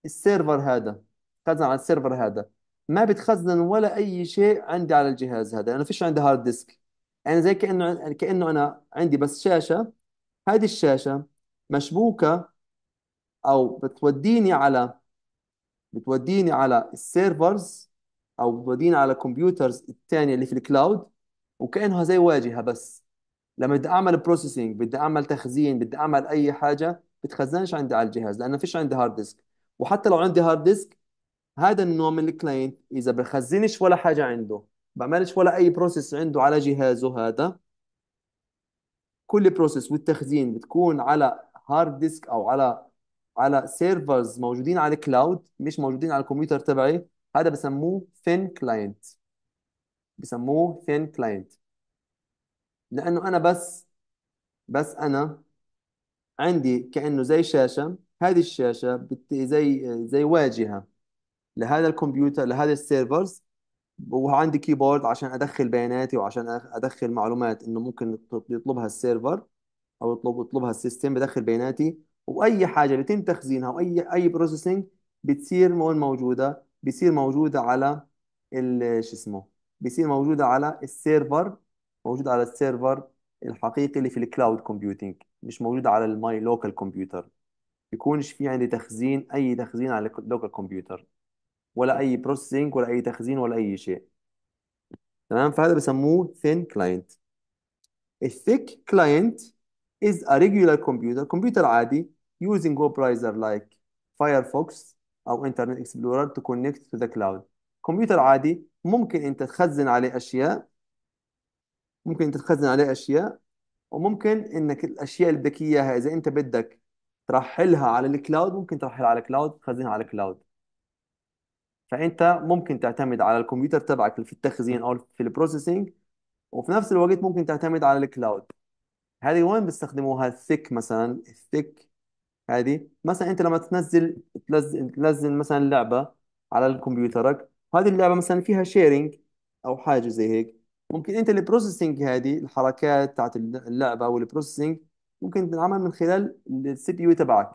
السيرفر هذا بتتخزن على السيرفر هذا ما بتخزن ولا اي شيء عندي على الجهاز هذا انا فيش عندي هارد ديسك يعني زي كانه كانه انا عندي بس شاشه هذه الشاشه مشبوكه او بتوديني على بتوديني على السيرفرز او بتوديني على الكمبيوترز الثانيه اللي في الكلاود وكانها زي واجهه بس لما بدي اعمل بروسيسنج بدي اعمل تخزين بدي اعمل اي حاجه بتخزنش عندي على الجهاز لانه فيش عندي هارد ديسك وحتى لو عندي هارد ديسك هذا النوع من الكلاينت اذا بخزنش ولا حاجه عنده بعملش ولا اي بروسيس عنده على جهازه هذا كل بروسيس والتخزين بتكون على هارد ديسك او على على سيرفرز موجودين على الكلاود مش موجودين على الكمبيوتر تبعي هذا بسموه ثين كلاينت بسموه ثين كلاينت لانه انا بس بس انا عندي كانه زي شاشه هذه الشاشه زي زي واجهه لهذا الكمبيوتر لهذا السيرفرز وعندي كيبورد عشان ادخل بياناتي وعشان ادخل معلومات انه ممكن يطلبها السيرفر او يطلب يطلبها السيستم بدخل بياناتي واي حاجه بيتم تخزينها واي اي بروسيسنج بتصير وين موجوده بيصير موجوده على شو اسمه بيصير موجوده على السيرفر موجوده على السيرفر الحقيقي اللي في الكلاود كومبيوتينج مش موجوده على الماي لوكال كمبيوتر بيكونش في عندي تخزين اي تخزين على اللوكال كمبيوتر ولا اي بروسيسنج ولا اي تخزين ولا اي شيء تمام فهذا بسموه thin client a thick client is a regular computer كمبيوتر عادي using web browser like Firefox او Internet Explorer to connect to the cloud كمبيوتر عادي ممكن انت تخزن عليه اشياء ممكن انت تخزن عليه اشياء وممكن انك الاشياء اللي بدك اياها اذا انت بدك ترحلها على الكلاود ممكن ترحلها على الكلاود تخزنها على الكلاود فانت ممكن تعتمد على الكمبيوتر تبعك في التخزين او في البروسيسنج وفي نفس الوقت ممكن تعتمد على الكلاود هذه وين بيستخدموها الثيك مثلا الثيك هذه مثلا انت لما تنزل تنزل تنزل مثلا لعبه على الكمبيوترك هذه اللعبه مثلا فيها شيرنج او حاجه زي هيك ممكن انت البروسيسنج هذه الحركات تاعت اللعبه والبروسيسنج ممكن تنعمل من خلال السي بي يو تبعك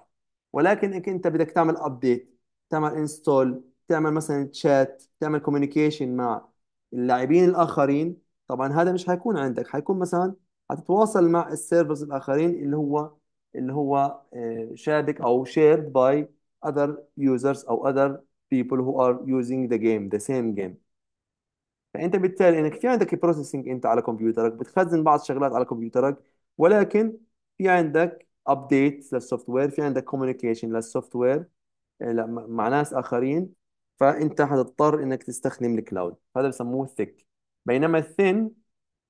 ولكن انت بدك تعمل ابديت تعمل انستول تعمل مثلا تشات تعمل كوميونيكيشن مع اللاعبين الاخرين طبعا هذا مش حيكون عندك حيكون مثلا حتتواصل مع السيرفرز الاخرين اللي هو اللي هو شابك آه، او شيرد باي اذر يوزرز او اذر بيبل هو ار يوزينج ذا جيم ذا سيم جيم فانت بالتالي انك في عندك بروسيسنج انت على كمبيوترك بتخزن بعض الشغلات على كمبيوترك ولكن في عندك ابديت للسوفت وير في عندك كوميونيكيشن للسوفت وير مع ناس اخرين فانت هتضطر انك تستخدم الكلاود هذا بسموه ثيك بينما الثين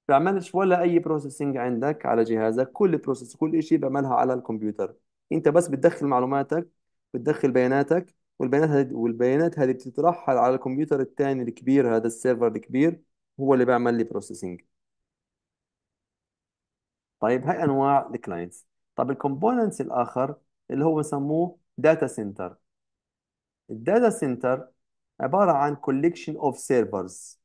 بعملش ولا اي بروسيسنج عندك على جهازك كل بروسيس كل شيء بعملها على الكمبيوتر انت بس بتدخل معلوماتك بتدخل بياناتك والبيانات هذه والبيانات هذه بتترحل على الكمبيوتر الثاني الكبير هذا السيرفر الكبير هو اللي بيعمل لي بروسيسنج طيب هاي انواع الكلاينتس طب الكومبوننتس الاخر اللي هو بسموه داتا سنتر الداتا سنتر عبارة عن collection of servers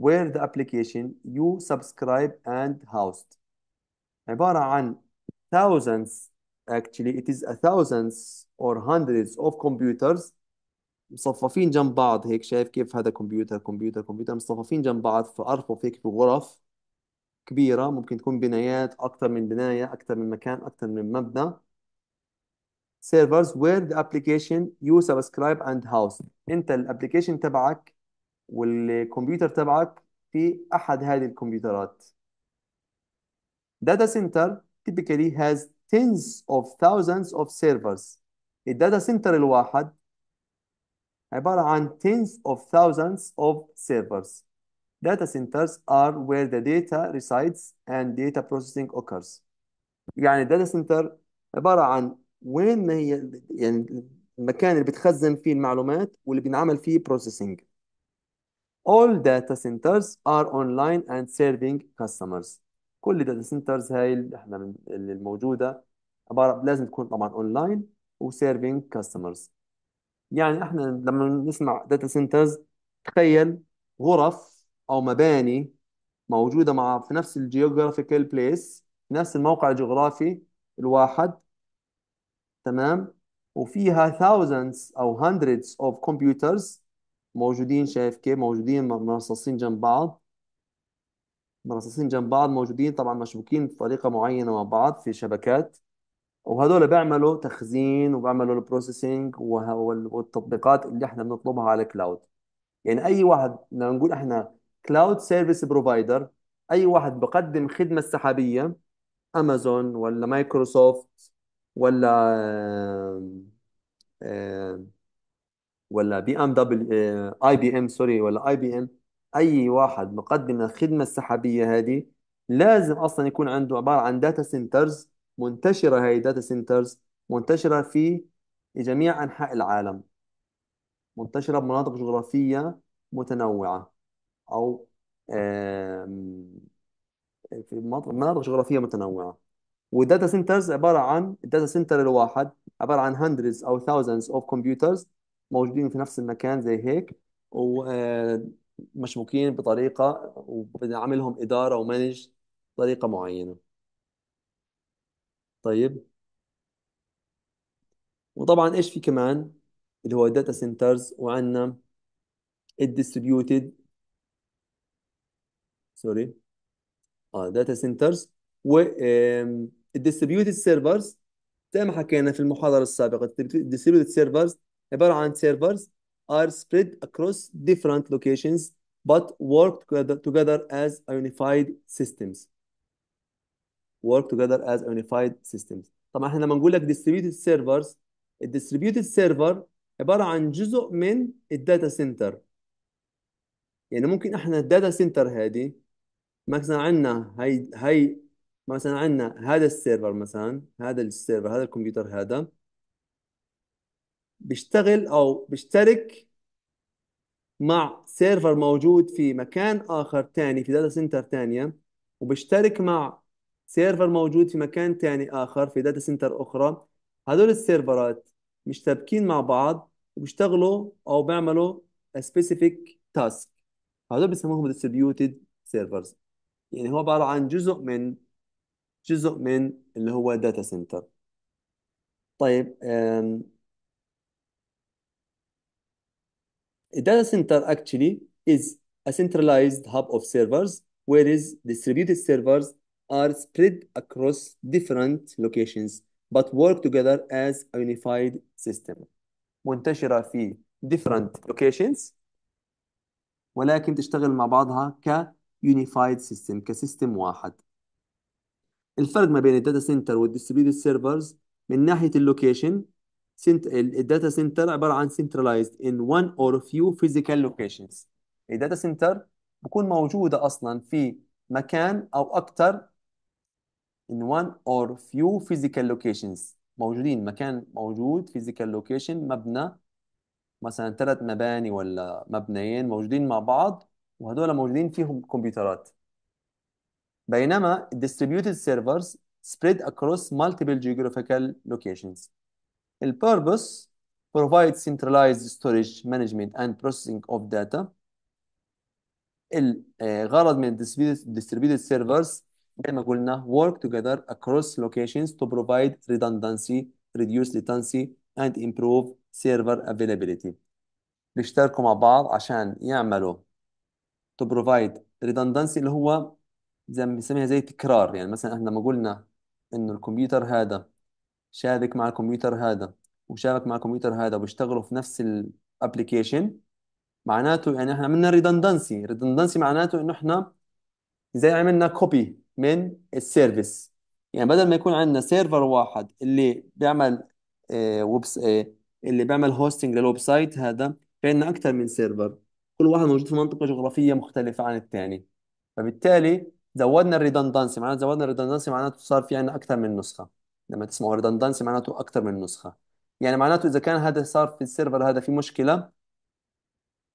where the application you subscribe and host عبارة عن thousands actually it is a thousands or hundreds of computers مصففين جنب بعض هيك شايف كيف هذا كمبيوتر كمبيوتر كمبيوتر مصففين جنب بعض في أرفف هيك في غرف كبيرة ممكن تكون بنايات أكثر من بناية أكثر من مكان أكثر من مبنى servers where the application you subscribe and host انت الابلكيشن تبعك والكمبيوتر تبعك في احد هذه الكمبيوترات data center typically has tens of thousands of servers الداتا سنتر الواحد عبارة عن tens of thousands of servers data centers are where the data resides and data processing occurs يعني الداتا سنتر عبارة عن وين ما هي يعني المكان اللي بتخزن فيه المعلومات واللي بينعمل فيه بروسيسنج All data centers are online and serving customers. كل data centers هاي اللي احنا اللي الموجودة عبارة لازم تكون طبعا online serving customers. يعني احنا لما نسمع data centers تخيل غرف او مباني موجودة مع في نفس الجيوغرافيكال بليس نفس الموقع الجغرافي الواحد تمام وفيها thousands او hundreds of computers موجودين شايف كيف موجودين مرصصين جنب بعض مرصصين جنب بعض موجودين طبعا مشبوكين بطريقه معينه مع بعض في شبكات وهذول بيعملوا تخزين وبيعملوا البروسيسنج والتطبيقات اللي احنا بنطلبها على كلاود يعني اي واحد لما نقول احنا كلاود سيرفيس بروفايدر اي واحد بقدم خدمه سحابيه امازون ولا مايكروسوفت ولا ولا بي ام دبليو آه، اي بي ام سوري ولا اي بي ام اي واحد مقدم الخدمه السحابيه هذه لازم اصلا يكون عنده عباره عن داتا سنترز منتشره هاي داتا سنترز منتشره في جميع انحاء العالم منتشره بمناطق جغرافيه متنوعه او في مناطق جغرافيه متنوعه والداتا سنترز عباره عن الداتا سنتر الواحد عباره عن hundreds او thousands of computers موجودين في نفس المكان زي هيك ومشبوكين آه، بطريقه وبنعملهم اداره ومانج بطريقه معينه طيب وطبعا ايش في كمان اللي هو الداتا سنترز وعندنا الديستريبيوتد سوري اه داتا سنترز و الديستريبيوتد سيرفرز زي ما حكينا في المحاضرة السابقة distributed servers عبارة عن servers are spread across different locations but work together as unified systems work together as unified systems طبعا احنا لما نقول لك distributed servers distributed server عبارة عن جزء من data center يعني ممكن احنا data center هذه مثلا عندنا هي هي مثلا عندنا هذا السيرفر مثلا هذا السيرفر هذا الكمبيوتر هذا بيشتغل او بيشترك مع سيرفر موجود في مكان اخر تاني في داتا سنتر تانية وبيشترك مع سيرفر موجود في مكان تاني اخر في داتا سنتر اخرى هذول السيرفرات مشتبكين مع بعض وبيشتغلوا او بيعملوا سبيسيفيك تاسك هذول بيسموهم ديستريبيوتد سيرفرز يعني هو عباره عن جزء من جزء من اللي هو داتا سنتر طيب A data center actually is a centralized hub of servers, whereas distributed servers are spread across different locations but work together as a unified system. منتشرة في different locations ولكن تشتغل مع بعضها ك unified system كسيستم واحد. الفرق ما بين الداتا سنتر والديستريبيوتد سيرفرز من ناحيه اللوكيشن سنت الداتا سنتر عباره عن centralized in one or few physical locations الداتا سنتر بكون موجوده اصلا في مكان او اكثر in one or few physical locations موجودين مكان موجود physical location مبنى مثلا ثلاث مباني ولا مبنيين موجودين مع بعض وهدول موجودين فيهم كمبيوترات بينما distributed servers spread across multiple geographical locations. The purpose provides centralized storage management and processing of data. الغرض من distributed servers زي ما قلنا work together across locations to provide redundancy, reduce latency and improve server availability. بيشتركوا مع بعض عشان يعملوا to provide redundancy اللي هو زي ما بنسميها زي تكرار يعني مثلا احنا لما قلنا انه الكمبيوتر هذا شابك مع الكمبيوتر هذا وشابك مع الكمبيوتر هذا وبيشتغلوا في نفس الابلكيشن معناته يعني احنا عملنا ريدندنسي ريدندنسي معناته انه احنا زي عملنا كوبي من السيرفيس يعني بدل ما يكون عندنا سيرفر واحد اللي بيعمل آه ويبس آه اللي بيعمل هوستنج للويب سايت هذا في عندنا اكثر من سيرفر كل واحد موجود في منطقة جغرافية مختلفة عن الثاني فبالتالي زودنا الريدندنسي معناته زودنا الريدندنسي معناته صار في عندنا اكثر من نسخه لما تسمعوا ريدندنسي معناته اكثر من نسخه يعني معناته اذا كان هذا صار في السيرفر هذا في مشكله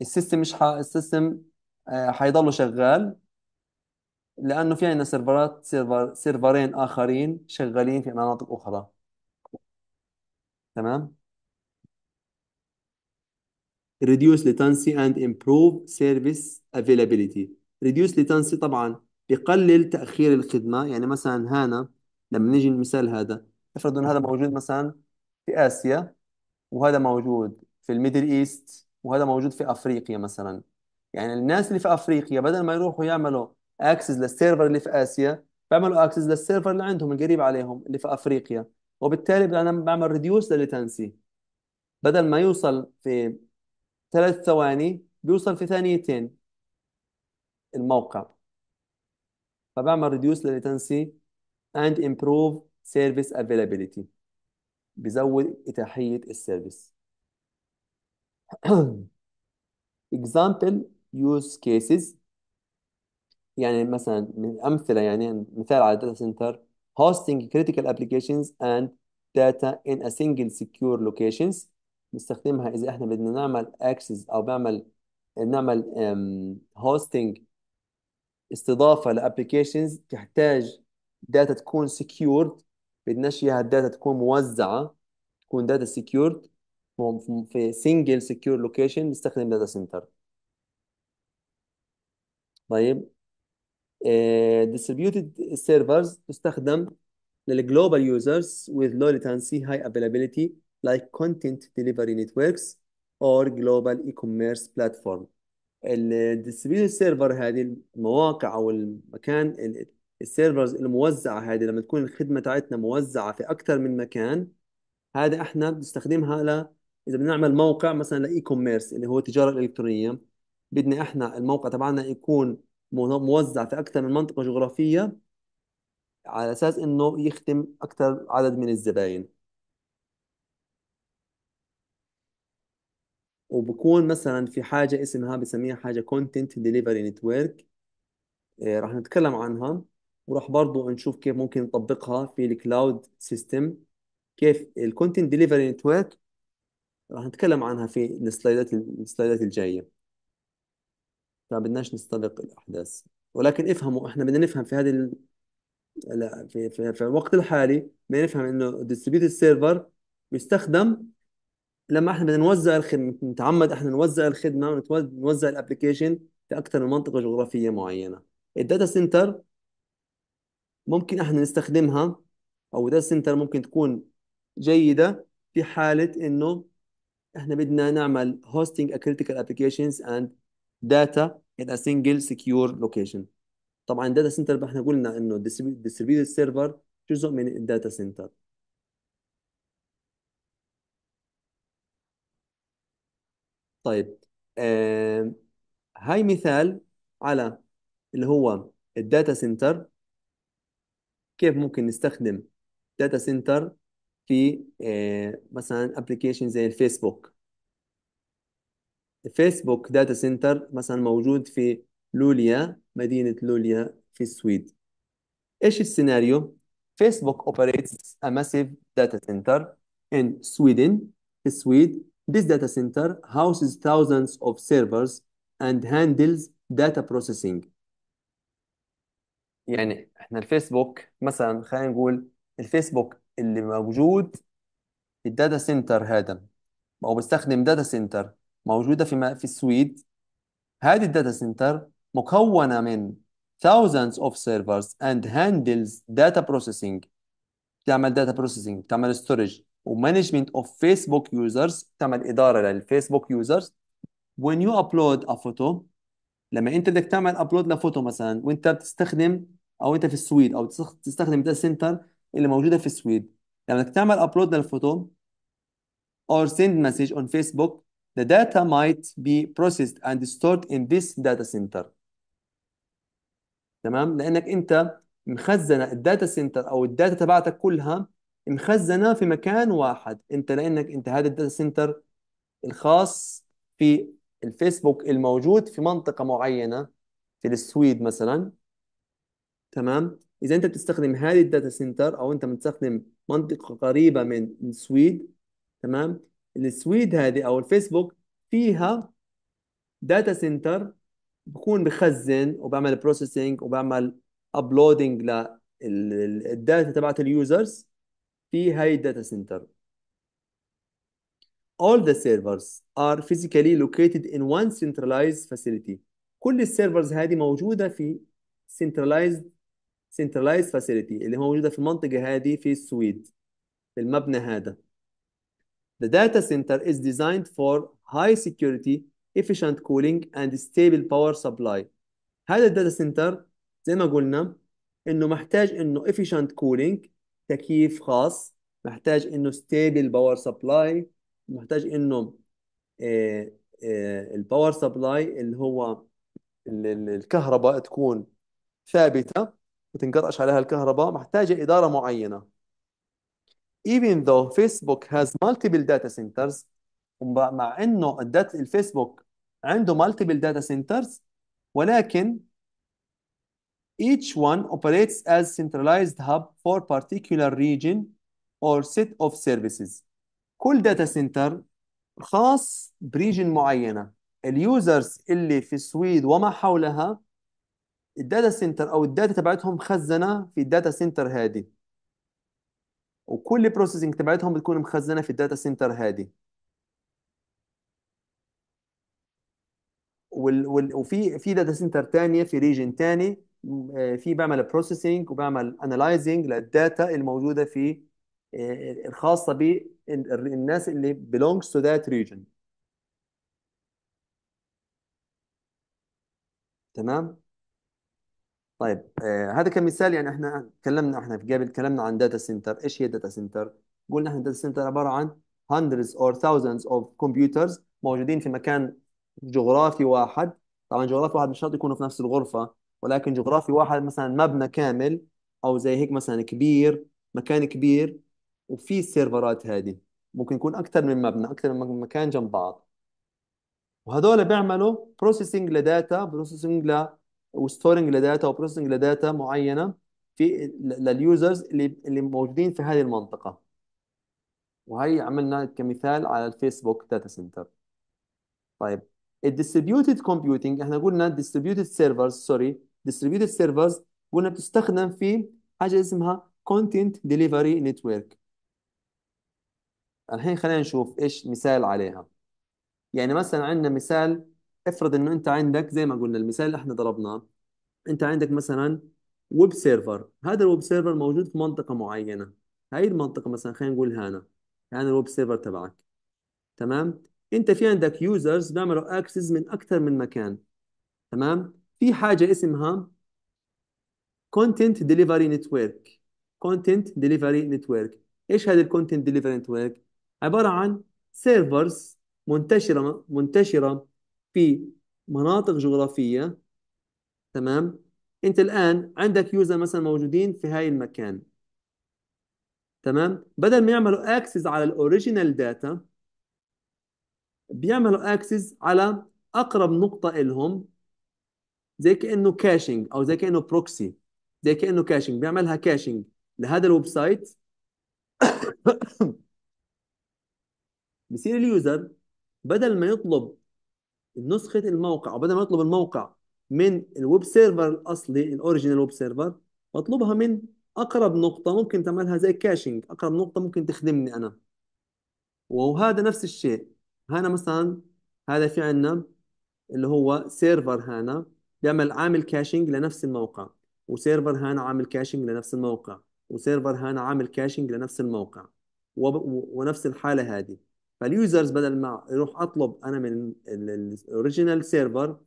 السيستم مش ح... السيستم آه، حيضله شغال لانه في عندنا سيرفرات سيرفر سيرفرين اخرين شغالين في مناطق اخرى تمام reduce latency and improve service availability reduce latency طبعا بقلل تأخير الخدمة يعني مثلا هنا لما نيجي المثال هذا افرض إن هذا موجود مثلا في آسيا وهذا موجود في الميدل إيست وهذا موجود في أفريقيا مثلا يعني الناس اللي في أفريقيا بدل ما يروحوا يعملوا أكسس للسيرفر اللي في آسيا بيعملوا أكسس للسيرفر اللي عندهم القريب عليهم اللي في أفريقيا وبالتالي أنا بعمل ريديوس للتنسي بدل ما يوصل في ثلاث ثواني بيوصل في ثانيتين الموقع فبعمل reduce latency and improve service availability بزود اتاحيه السيرفيس example use cases يعني مثلا من امثله يعني مثال على data center hosting critical applications and data in a single secure locations نستخدمها اذا احنا بدنا نعمل access او بعمل نعمل um, hosting استضافه لابلكيشنز تحتاج داتا تكون سكيورد بدناش اياها الداتا تكون موزعه تكون داتا سكيورد في سنجل سكيور لوكيشن بنستخدم داتا سنتر طيب آه، distributed servers تستخدم للجلوبال users with low latency high availability like content delivery networks or global e-commerce platform الديستريبيوتد سيرفر هذه المواقع او المكان السيرفرز الموزعه هذه لما تكون الخدمه تاعتنا موزعه في اكثر من مكان هذا احنا بنستخدمها ل اذا بدنا نعمل موقع مثلا لاي كوميرس اللي هو التجاره الالكترونيه بدنا احنا الموقع تبعنا يكون موزع في اكثر من منطقه جغرافيه على اساس انه يخدم اكثر عدد من الزباين وبكون مثلا في حاجه اسمها بسميها حاجه كونتنت ديليفري نتورك راح نتكلم عنها وراح برضو نشوف كيف ممكن نطبقها في الكلاود سيستم كيف الكونتنت ديليفري نتورك راح نتكلم عنها في السلايدات السلايدات الجايه فبدناش نستبق الاحداث ولكن افهموا احنا بدنا نفهم في هذه ال... لا في, في, في الوقت الحالي بدنا نفهم انه الديستريبيوتد سيرفر بيستخدم لما احنا بدنا نوزع الخدمه نتعمد احنا نوزع الخدمه ونوزع الابلكيشن في اكثر من منطقه جغرافيه معينه الداتا سنتر ممكن احنا نستخدمها او الداتا سنتر ممكن تكون جيده في حاله انه احنا بدنا نعمل هوستنج كريتيكال ابلكيشنز اند داتا ان in a single secure location طبعا الداتا سنتر احنا قلنا انه distributed سيرفر جزء من الداتا سنتر طيب آه هاي مثال على اللي هو الداتا سنتر كيف ممكن نستخدم داتا سنتر في آه مثلا ابلكيشن زي الفيسبوك الفيسبوك داتا سنتر مثلا موجود في لوليا مدينة لوليا في السويد ايش السيناريو فيسبوك operates a massive data center in Sweden في السويد This data center houses thousands of servers and handles data processing. يعني احنا الفيسبوك مثلا خلينا نقول الفيسبوك اللي موجود في الداتا سنتر هذا او بيستخدم داتا سنتر موجوده في في السويد هذه الداتا سنتر مكونه من thousands of servers and handles data processing بتعمل data processing بتعمل storage ومانجمنت اوف فيسبوك يوزرز تعمل اداره للفيسبوك يوزرز when you upload a photo لما انت بدك تعمل ابلود لفوتو مثلا وانت بتستخدم او انت في السويد او بتستخدم داتا سنتر اللي موجوده في السويد لما بدك تعمل ابلود للفوتو or send message on Facebook the data might be processed and stored in this data center تمام لانك انت مخزنه الداتا سنتر او الداتا تبعتك كلها مخزنه في مكان واحد انت لانك انت هذا الداتا سنتر الخاص في الفيسبوك الموجود في منطقه معينه في السويد مثلا تمام اذا انت بتستخدم هذه الداتا سنتر او انت بتستخدم منطقه قريبه من السويد تمام السويد هذه او الفيسبوك فيها داتا سنتر بكون بخزن وبعمل بروسيسنج وبعمل ابلودنج للداتا تبعت اليوزرز في هاي الداتا سنتر all the servers are physically located in one centralized facility كل السيرفرز هذه موجودة في centralized centralized facility اللي موجودة في المنطقة هذه في السويد في المبنى هذا The data center is designed for high security, efficient cooling and stable power supply. هذا الداتا سنتر زي ما قلنا انه محتاج انه efficient cooling تكييف خاص محتاج انه ستيبل باور سبلاي محتاج انه آه، آه، الباور سبلاي اللي هو الكهرباء تكون ثابته وتنقطعش عليها الكهرباء محتاجه اداره معينه even though Facebook has multiple data centers مع انه الفيسبوك عنده multiple data centers ولكن Each one operates as centralized hub for particular region or set of services. كل داتا سنتر خاص بريجن معينة اليوزرز اللي في السويد وما حولها الداتا سنتر او الداتا تبعتهم مخزنه في الداتا سنتر هادي وكل بروسيسنج تبعتهم بتكون مخزنه في الداتا سنتر هادي وال وال وفي في داتا سنتر ثانيه في ريجن ثاني آه، في بعمل بروسيسنج وبعمل اناليزنج للداتا الموجوده في آه، الخاصه بالناس اللي belongs to that region تمام طيب آه هذا كمثال يعني احنا تكلمنا احنا في قبل تكلمنا عن داتا سنتر ايش هي داتا سنتر قلنا احنا داتا سنتر عباره عن hundreds or thousands of computers موجودين في مكان جغرافي واحد طبعا جغرافي واحد مش شرط يكونوا في نفس الغرفه ولكن جغرافي واحد مثلا مبنى كامل او زي هيك مثلا كبير مكان كبير وفي السيرفرات هذه ممكن يكون اكثر من مبنى اكثر من مكان جنب بعض وهذول بيعملوا بروسيسنج لداتا بروسيسنج ل وستورنج لداتا وبروسيسنج لداتا معينه في لليوزرز اللي اللي موجودين في هذه المنطقه وهي عملنا كمثال على الفيسبوك داتا سنتر طيب الديستريبيوتد كومبيوتنج احنا قلنا ديستريبيوتد سيرفرز سوري ديستريبيوتد سيرفرز وانها بتستخدم في حاجه اسمها كونتنت ديليفري نتورك الحين خلينا نشوف ايش مثال عليها يعني مثلا عندنا مثال افرض انه انت عندك زي ما قلنا المثال اللي احنا ضربناه انت عندك مثلا ويب سيرفر هذا الويب سيرفر موجود في منطقه معينه هاي المنطقه مثلا خلينا نقول هنا هانا الويب سيرفر تبعك تمام انت في عندك يوزرز بيعملوا اكسس من اكثر من مكان تمام في حاجه اسمها كونتنت ديليفري نتورك كونتنت ديليفري نتورك ايش هذا الكونتنت ديليفري نتورك عباره عن سيرفرز منتشره منتشره في مناطق جغرافيه تمام انت الان عندك يوزر مثلا موجودين في هاي المكان تمام بدل ما يعملوا اكسس على الاوريجينال داتا بيعملوا اكسس على اقرب نقطه لهم زي كانه كاشنج او زي كانه بروكسي زي كانه كاشنج بيعملها كاشنج لهذا الويب سايت بصير اليوزر بدل ما يطلب نسخه الموقع او بدل ما يطلب الموقع من الويب سيرفر الاصلي الاوريجينال ويب سيرفر بطلبها من اقرب نقطه ممكن تعملها زي كاشنج اقرب نقطه ممكن تخدمني انا وهذا نفس الشيء هنا مثلا هذا في عندنا اللي هو سيرفر هنا بيعمل عامل كاشينج لنفس الموقع وسيرفر هان عامل كاشينج لنفس الموقع وسيرفر هان عامل كاشينج لنفس الموقع وب... ونفس الحاله هذه فاليوزرز بدل ما يروح اطلب انا من الاوريجينال سيرفر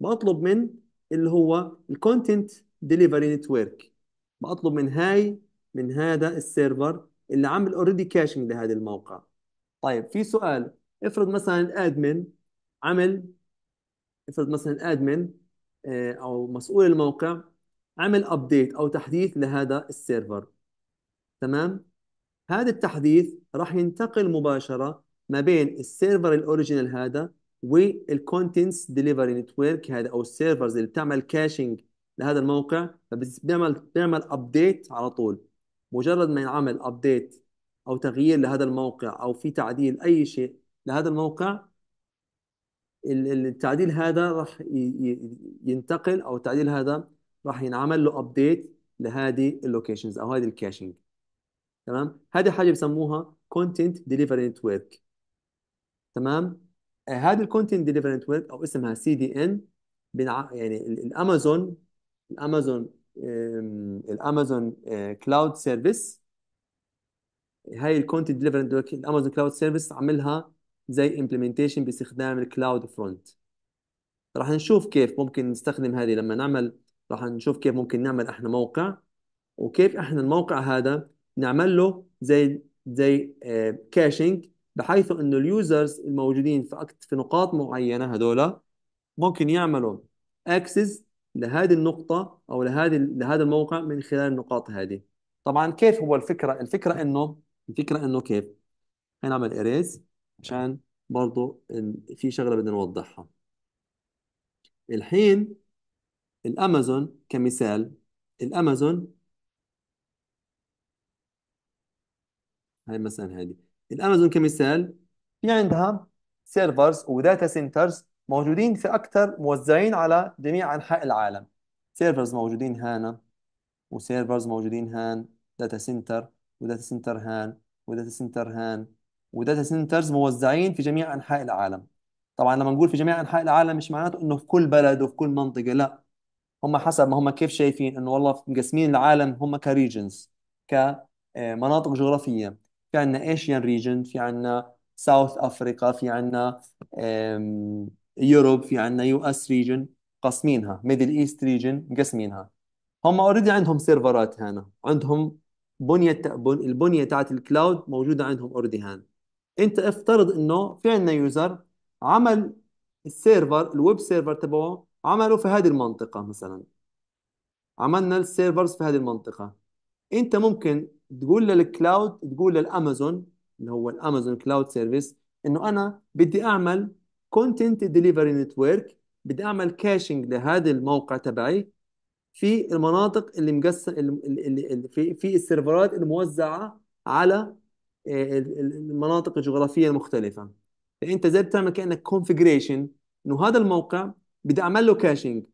بطلب من اللي هو الكونتنت ديليفري نتورك بطلب من هاي من هذا السيرفر اللي عامل اوريدي كاشينج لهذا الموقع طيب في سؤال افرض مثلا الادمن عمل افرض مثلا الادمن آه، او مسؤول الموقع عمل ابديت او تحديث لهذا السيرفر تمام هذا التحديث راح ينتقل مباشره ما بين السيرفر الاوريجينال هذا والكونتنتس ديليفري نتورك هذا او السيرفرز اللي بتعمل كاشنج لهذا الموقع فبيعمل بيعمل ابديت على طول مجرد ما ينعمل ابديت او تغيير لهذا الموقع او في تعديل اي شيء لهذا الموقع التعديل هذا راح ينتقل او التعديل هذا راح ينعمل له ابديت لهذه اللوكيشنز او هذه الكاشنج تمام هذه حاجه بسموها كونتنت ديليفرنت ورك تمام هذه الكونتنت ديليفرنت ورك او اسمها سي دي ان يعني الامازون الامازون الامازون كلاود آه، سيرفيس هاي الكونتنت ديليفرنت ورك الامازون كلاود سيرفيس عملها زي implementation باستخدام الكلاود فرونت راح نشوف كيف ممكن نستخدم هذه لما نعمل راح نشوف كيف ممكن نعمل احنا موقع وكيف احنا الموقع هذا نعمل له زي زي كاشينج آه، بحيث انه اليوزرز الموجودين في في نقاط معينه هذول ممكن يعملوا اكسس لهذه النقطه او لهذه لهذا الموقع من خلال النقاط هذه طبعا كيف هو الفكره الفكره انه الفكره انه كيف هنعمل اريز عشان برضو في شغلة بدنا نوضحها الحين الأمازون كمثال الأمازون هاي مثلا هذه الأمازون كمثال في عندها سيرفرز وداتا سنترز موجودين في أكثر موزعين على جميع أنحاء العالم سيرفرز موجودين هنا وسيرفرز موجودين هان داتا سنتر وداتا سنتر هان وداتا سنتر هان وداتا سنترز موزعين في جميع انحاء العالم طبعا لما نقول في جميع انحاء العالم مش معناته انه في كل بلد وفي كل منطقه لا هم حسب ما هم كيف شايفين انه والله مقسمين العالم هم كريجنز كمناطق آه، جغرافيه في عندنا ايشيان ريجن في عندنا ساوث افريقا في عندنا يوروب في عندنا يو اس ريجن قاسمينها ميدل ايست ريجن مقسمينها هم اوريدي عندهم سيرفرات هنا عندهم بنيه البنيه تاعت الكلاود موجوده عندهم اوريدي هنا انت افترض انه في عندنا يوزر عمل السيرفر الويب سيرفر تبعه عمله في هذه المنطقة مثلا عملنا السيرفرز في هذه المنطقة انت ممكن تقول للكلاود تقول للامازون اللي هو الامازون كلاود سيرفيس انه انا بدي اعمل كونتنت ديليفري نتورك بدي اعمل كاشنج لهذا الموقع تبعي في المناطق اللي مقسم اللي في في السيرفرات الموزعه على المناطق الجغرافيه المختلفه فانت زي بتعمل كانك كونفجريشن انه هذا الموقع بدي اعمل له كاشينج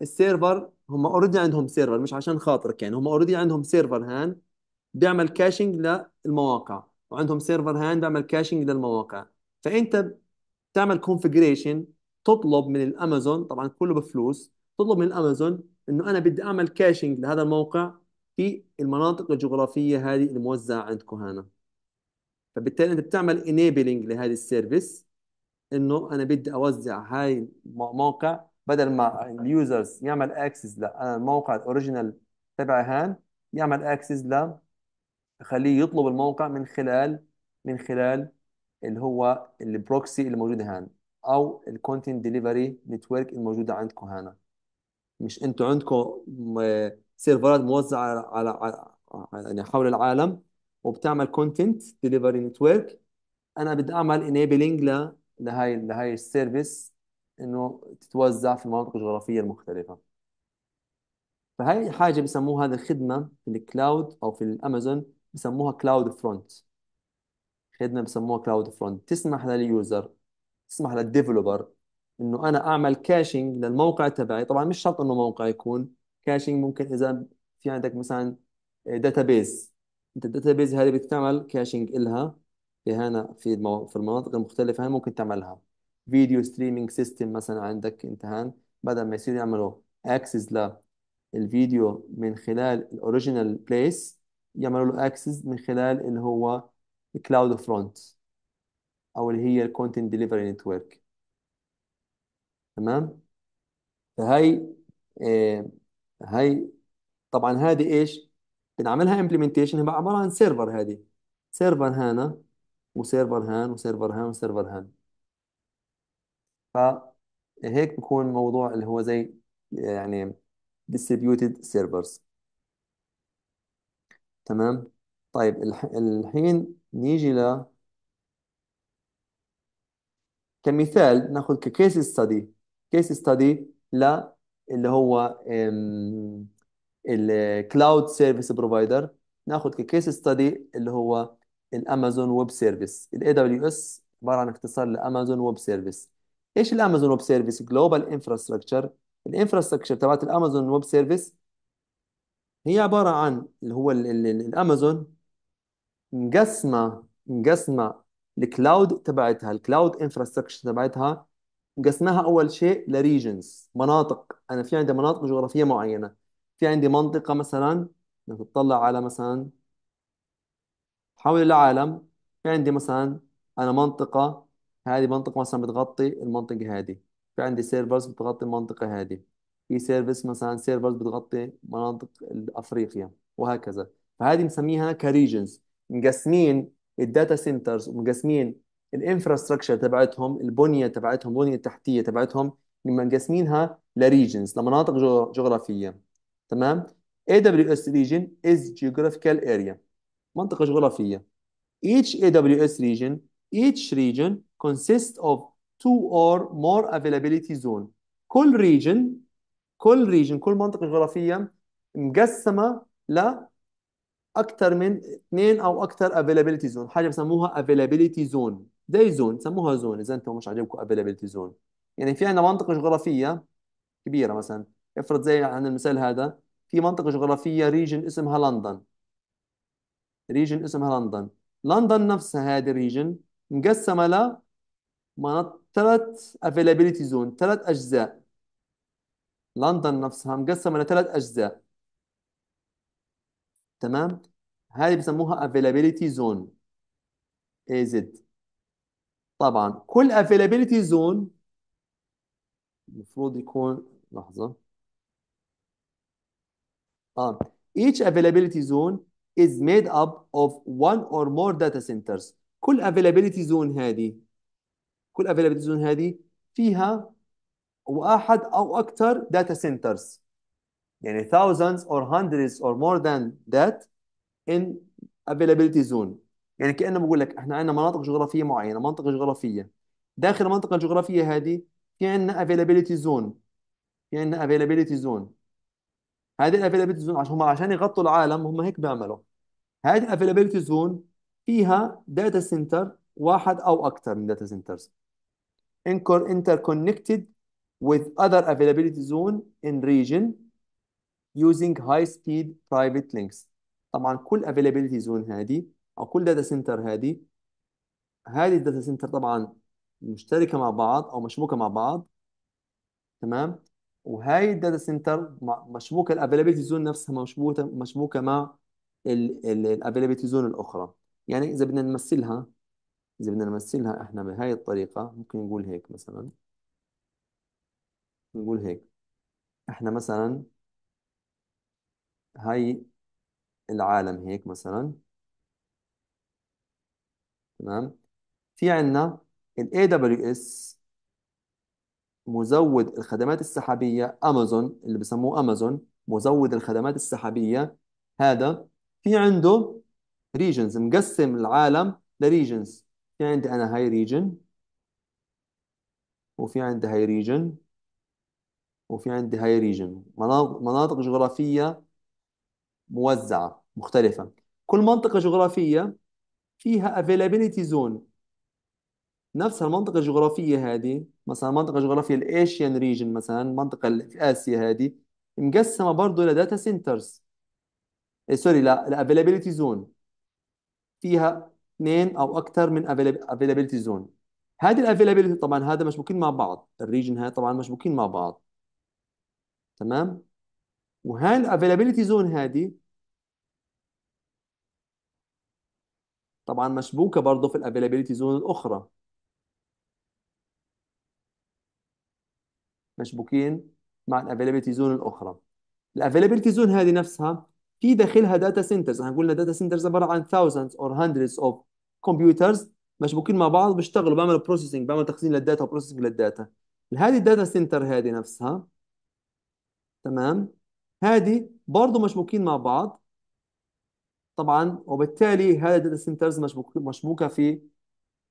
للسيرفر هم اوريدي عندهم سيرفر مش عشان خاطرك يعني هم اوريدي عندهم سيرفر هان بيعمل كاشينج للمواقع وعندهم سيرفر هان بيعمل كاشينج للمواقع فانت تعمل كونفجريشن تطلب من الامازون طبعا كله بفلوس تطلب من الامازون انه انا بدي اعمل كاشينج لهذا الموقع في المناطق الجغرافيه هذه الموزعه عندكم هنا فبالتالي انت بتعمل انيبلنج لهذه السيرفيس انه انا بدي اوزع هاي الموقع بدل ما اليوزرز يعمل اكسس لا آه، الموقع الاوريجينال تبعي هان يعمل اكسس ل خليه يطلب الموقع من خلال من خلال اللي هو البروكسي اللي موجود هان او الكونتنت ديليفري نتورك الموجوده عندكم هنا مش انتوا عندكم سيرفرات آه، موزعه على, على, على يعني حول العالم وبتعمل كونتنت ديليفري نتورك انا بدي اعمل انيبلينج لهي لهي السيرفيس انه تتوزع في المناطق الجغرافيه المختلفه فهي حاجه بسموها هذه الخدمه في الكلاود او في الامازون بسموها كلاود فرونت خدمه بسموها كلاود فرونت تسمح لليوزر تسمح للديفلوبر انه انا اعمل كاشينج للموقع تبعي طبعا مش شرط انه موقع يكون كاشينج ممكن اذا في عندك مثلا داتابيز انت الداتابيز هذه بتعمل كاشنج إلها في هنا في المو... في المناطق المختلفة هاي ممكن تعملها فيديو ستريمينج سيستم مثلا عندك انت هان بدل ما يصير يعملوا اكسس للفيديو من خلال الاوريجينال بليس يعملوا له اكسس من خلال اللي هو كلاود فرونت او اللي هي الكونتنت ديليفري نتورك تمام فهي هي آه، طبعا هذه ايش بنعملها امبلمنتيشن هي عباره عن سيرفر هذه سيرفر هنا وسيرفر هان وسيرفر هان وسيرفر هان فهيك بكون موضوع اللي هو زي يعني distributed servers تمام طيب الحين نيجي ل كمثال ناخذ ككيس ستدي كيس ستدي ل اللي هو الكلاود سيرفيس بروفايدر ناخد ككيس ستادي اللي هو الامازون ويب سيرفيس الاي دبليو اس عباره عن اختصار لامازون ويب سيرفيس ايش الامازون ويب سيرفيس جلوبال انفراستراكشر الانفراستراكشر تبعت الامازون ويب سيرفيس هي عباره عن اللي هو الامازون مقسمه مقسمه الكلاود تبعتها الكلاود انفراستراكشر تبعتها مقسمها اول شيء لريجنز مناطق انا في عندي مناطق جغرافيه معينه في عندي منطقة مثلا بدك تطلع على مثلا حول العالم في عندي مثلا أنا منطقة هذه منطقة مثلا بتغطي المنطقة هذه في عندي سيرفرز بتغطي المنطقة هذه في سيرفيس مثلا سيرفرز بتغطي مناطق أفريقيا وهكذا فهذه بنسميها كريجنز مقسمين الداتا سنترز ومقسمين الانفراستراكشر تبعتهم البنيه تبعتهم البنيه التحتيه تبعتهم مقسمينها لريجنز لمناطق جغرافيه تمام AWS region is geographical area منطقة جغرافية each AWS region each region consists of two or more availability zone كل region كل region كل منطقة جغرافية مقسمة ل أكثر من اثنين أو أكثر availability zone حاجة بسموها availability zone زي زون سموها زون إذا أنتم مش عاجبكم availability zone يعني في عندنا منطقة جغرافية كبيرة مثلا افرض زي عن المثال هذا في منطقة جغرافية ريجن اسمها لندن ريجن اسمها لندن لندن نفسها هذه الريجن مقسمة ل ثلاث افيلابيلتي زون ثلاث أجزاء لندن نفسها مقسمة لثلاث أجزاء تمام هذه بسموها افيلابيلتي زون اي زد طبعا كل افيلابيلتي زون المفروض يكون لحظة اه each availability zone is made up of one or more data centers كل availability zone هذه كل availability zone هذه فيها واحد او اكثر data centers يعني thousands or hundreds or more than that in availability zone يعني كأنه بقول لك احنا عندنا مناطق جغرافية معينة منطقة جغرافية داخل المنطقة الجغرافية هذه في عندنا availability zone في عندنا availability zone هذه الافيلابيلتي زون عشان هم عشان يغطوا العالم هم هيك بيعملوا هذه الافيلابيلتي زون فيها داتا سنتر واحد او اكثر من داتا سنترز interconnected with other availability zone in region using high speed private links طبعا كل availability zone هذه او كل data center هذه هذه الداتا سنتر طبعا مشتركه مع بعض او مشبوكه مع بعض تمام وهاي الداتا سنتر مشبوكه الافيلابيلتي زون نفسها مشبوكه مشبوكه مع الافيلابيلتي زون الاخرى يعني اذا بدنا نمثلها اذا بدنا نمثلها احنا بهاي الطريقه ممكن نقول هيك مثلا نقول هيك احنا مثلا هاي العالم هيك مثلا تمام في عندنا الاي دبليو اس مزود الخدمات السحابية أمازون اللي بسموه أمازون مزود الخدمات السحابية هذا في عنده ريجنز مقسم العالم لريجنز في عندي أنا هاي ريجن وفي عندي هاي ريجن وفي عندي هاي ريجن مناطق جغرافية موزعة مختلفة كل منطقة جغرافية فيها availability zone نفس المنطقة الجغرافية هذه مثلا منطقة جغرافية الاشيان ريجن مثلا المنطقة اللي في آسيا هذه مقسمة برضه إلى داتا سنترز سوري لا الافيلابيلتي زون فيها اثنين او اكثر من افيلابيلتي زون هذه الافيلابيلتي طبعا هذا مشبوكين مع بعض الريجن هاي طبعا مشبوكين مع بعض تمام وهاي الافيلابيلتي زون هذه طبعا مشبوكه برضه في الافيلابيلتي زون الاخرى مشبوكين مع الافيلابيلتي زون الاخرى الافيلابيلتي زون هذه نفسها في داخلها داتا سنترز احنا قلنا داتا سنترز عباره عن thousands or hundreds of computers مشبوكين مع بعض بيشتغلوا بيعملوا بروسيسنج بيعملوا تخزين للداتا وبروسيسنج للداتا هذه الداتا سنتر هذه نفسها تمام هذه برضه مشبوكين مع بعض طبعا وبالتالي هذا الداتا سنترز مشبوكه مشبوكه في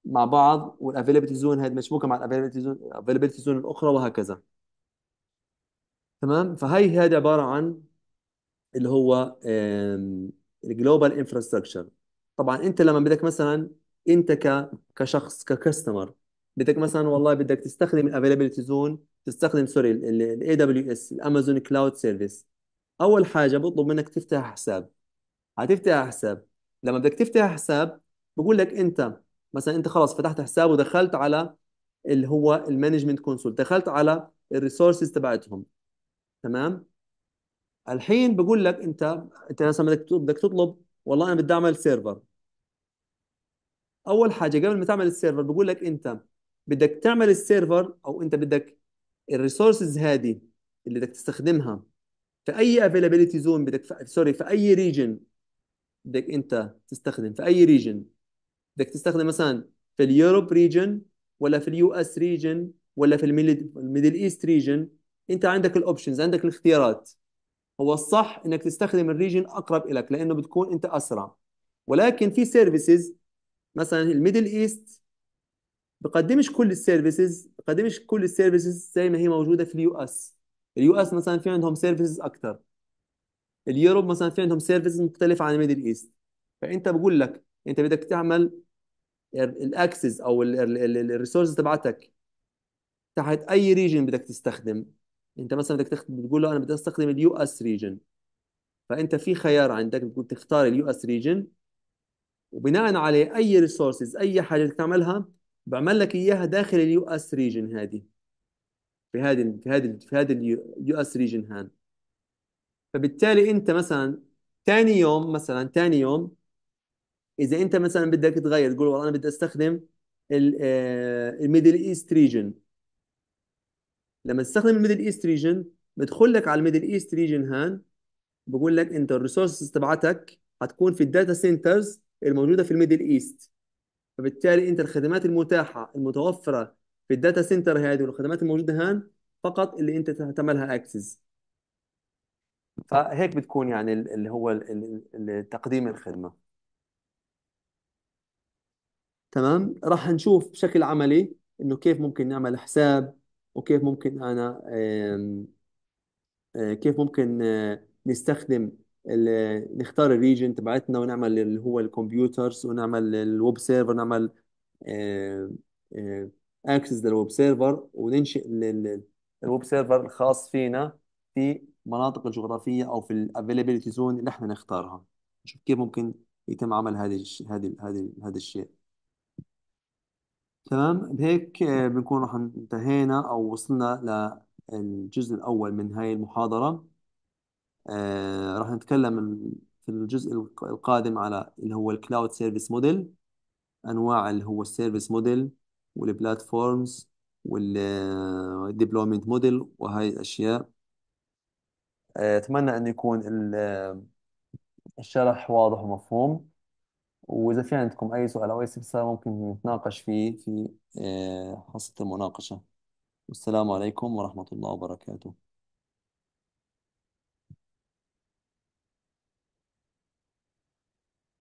مع بعض والافيلابيلتي زون هذه مشبوكه مع الافيلابيلتي زون الافيلابيلتي زون الاخرى وهكذا تمام فهي هذا عباره عن اللي هو الجلوبال انفراستراكشر طبعا انت لما بدك مثلا انت كشخص ككاستمر بدك مثلا والله بدك تستخدم الافيلابيلتي زون تستخدم سوري الاي دبليو اس الامازون كلاود سيرفيس اول حاجه بطلب منك تفتح حساب هتفتح حساب لما بدك تفتح حساب بقول لك انت مثلا انت خلاص فتحت حساب ودخلت على اللي هو المانجمنت كونسول دخلت على الريسورسز تبعتهم تمام الحين بقول لك انت انت مثلا بدك بدك تطلب والله انا بدي اعمل سيرفر اول حاجه قبل ما تعمل السيرفر بقول لك انت بدك تعمل السيرفر او انت بدك الريسورسز هذه اللي بدك تستخدمها في اي افيلابيلتي زون بدك سوري في اي ريجن بدك انت تستخدم في اي ريجن بدك تستخدم مثلا في اليوروب ريجن ولا في اليو اس ريجن ولا في الميدل ايست ريجن انت عندك الاوبشنز عندك الاختيارات هو الصح انك تستخدم الريجن اقرب لك لانه بتكون انت اسرع ولكن في سيرفيسز مثلا الميدل ايست بقدمش كل السيرفيسز بقدمش كل السيرفيسز زي ما هي موجوده في اليو اس اليو اس مثلا في عندهم سيرفيسز اكثر اليوروب مثلا في عندهم سيرفيسز مختلفه عن الميدل ايست فانت بقول لك انت بدك تعمل الاكسس او الريسورسز تبعتك تحت اي ريجن بدك تستخدم انت مثلا بدك تخت... بتقول له انا بدي استخدم اليو اس ريجن فانت في خيار عندك بتقول تختار اليو اس ريجن وبناء عليه اي ريسورسز اي حاجه بدك تعملها بعمل لك اياها داخل اليو اس ريجن هذه في هذه في هذه في هذه اليو اس ريجن هان فبالتالي انت مثلا ثاني يوم مثلا ثاني يوم اذا انت مثلا بدك تغير تقول والله انا بدي استخدم الميدل ايست ريجن لما تستخدم الميدل ايست ريجن بدخل لك على الميدل ايست ريجن هان بقول لك انت الريسورسز تبعتك هتكون في الداتا سنترز الموجوده في الميدل ايست فبالتالي انت الخدمات المتاحه المتوفره في الداتا سنتر هذه والخدمات الموجوده هان فقط اللي انت تعملها اكسس فهيك بتكون يعني اللي هو تقديم الخدمه تمام راح نشوف بشكل عملي انه كيف ممكن نعمل حساب وكيف ممكن انا آه، كيف ممكن آه، نستخدم نختار الريجن تبعتنا ونعمل اللي هو الكمبيوترز ونعمل الويب سيرفر نعمل اكسس للويب سيرفر وننشئ الويب سيرفر الخاص فينا في مناطق الجغرافيه او في الافيلابيلتي زون اللي احنا نختارها نشوف كيف ممكن يتم عمل هذه هذه هذه هذا الشيء تمام بهيك آه، بنكون رح انتهينا أو وصلنا للجزء الأول من هاي المحاضرة آه، رح نتكلم في الجزء القادم على اللي هو الكلاود سيرفيس موديل انواع اللي هو السيرفيس موديل والبلاتفورمز والديبلويمنت موديل وهاي الاشياء آه، اتمنى ان يكون الشرح واضح ومفهوم وإذا في عندكم أي سؤال أو أي استفسار ممكن نتناقش فيه في حصة آه، المناقشة والسلام عليكم ورحمة الله وبركاته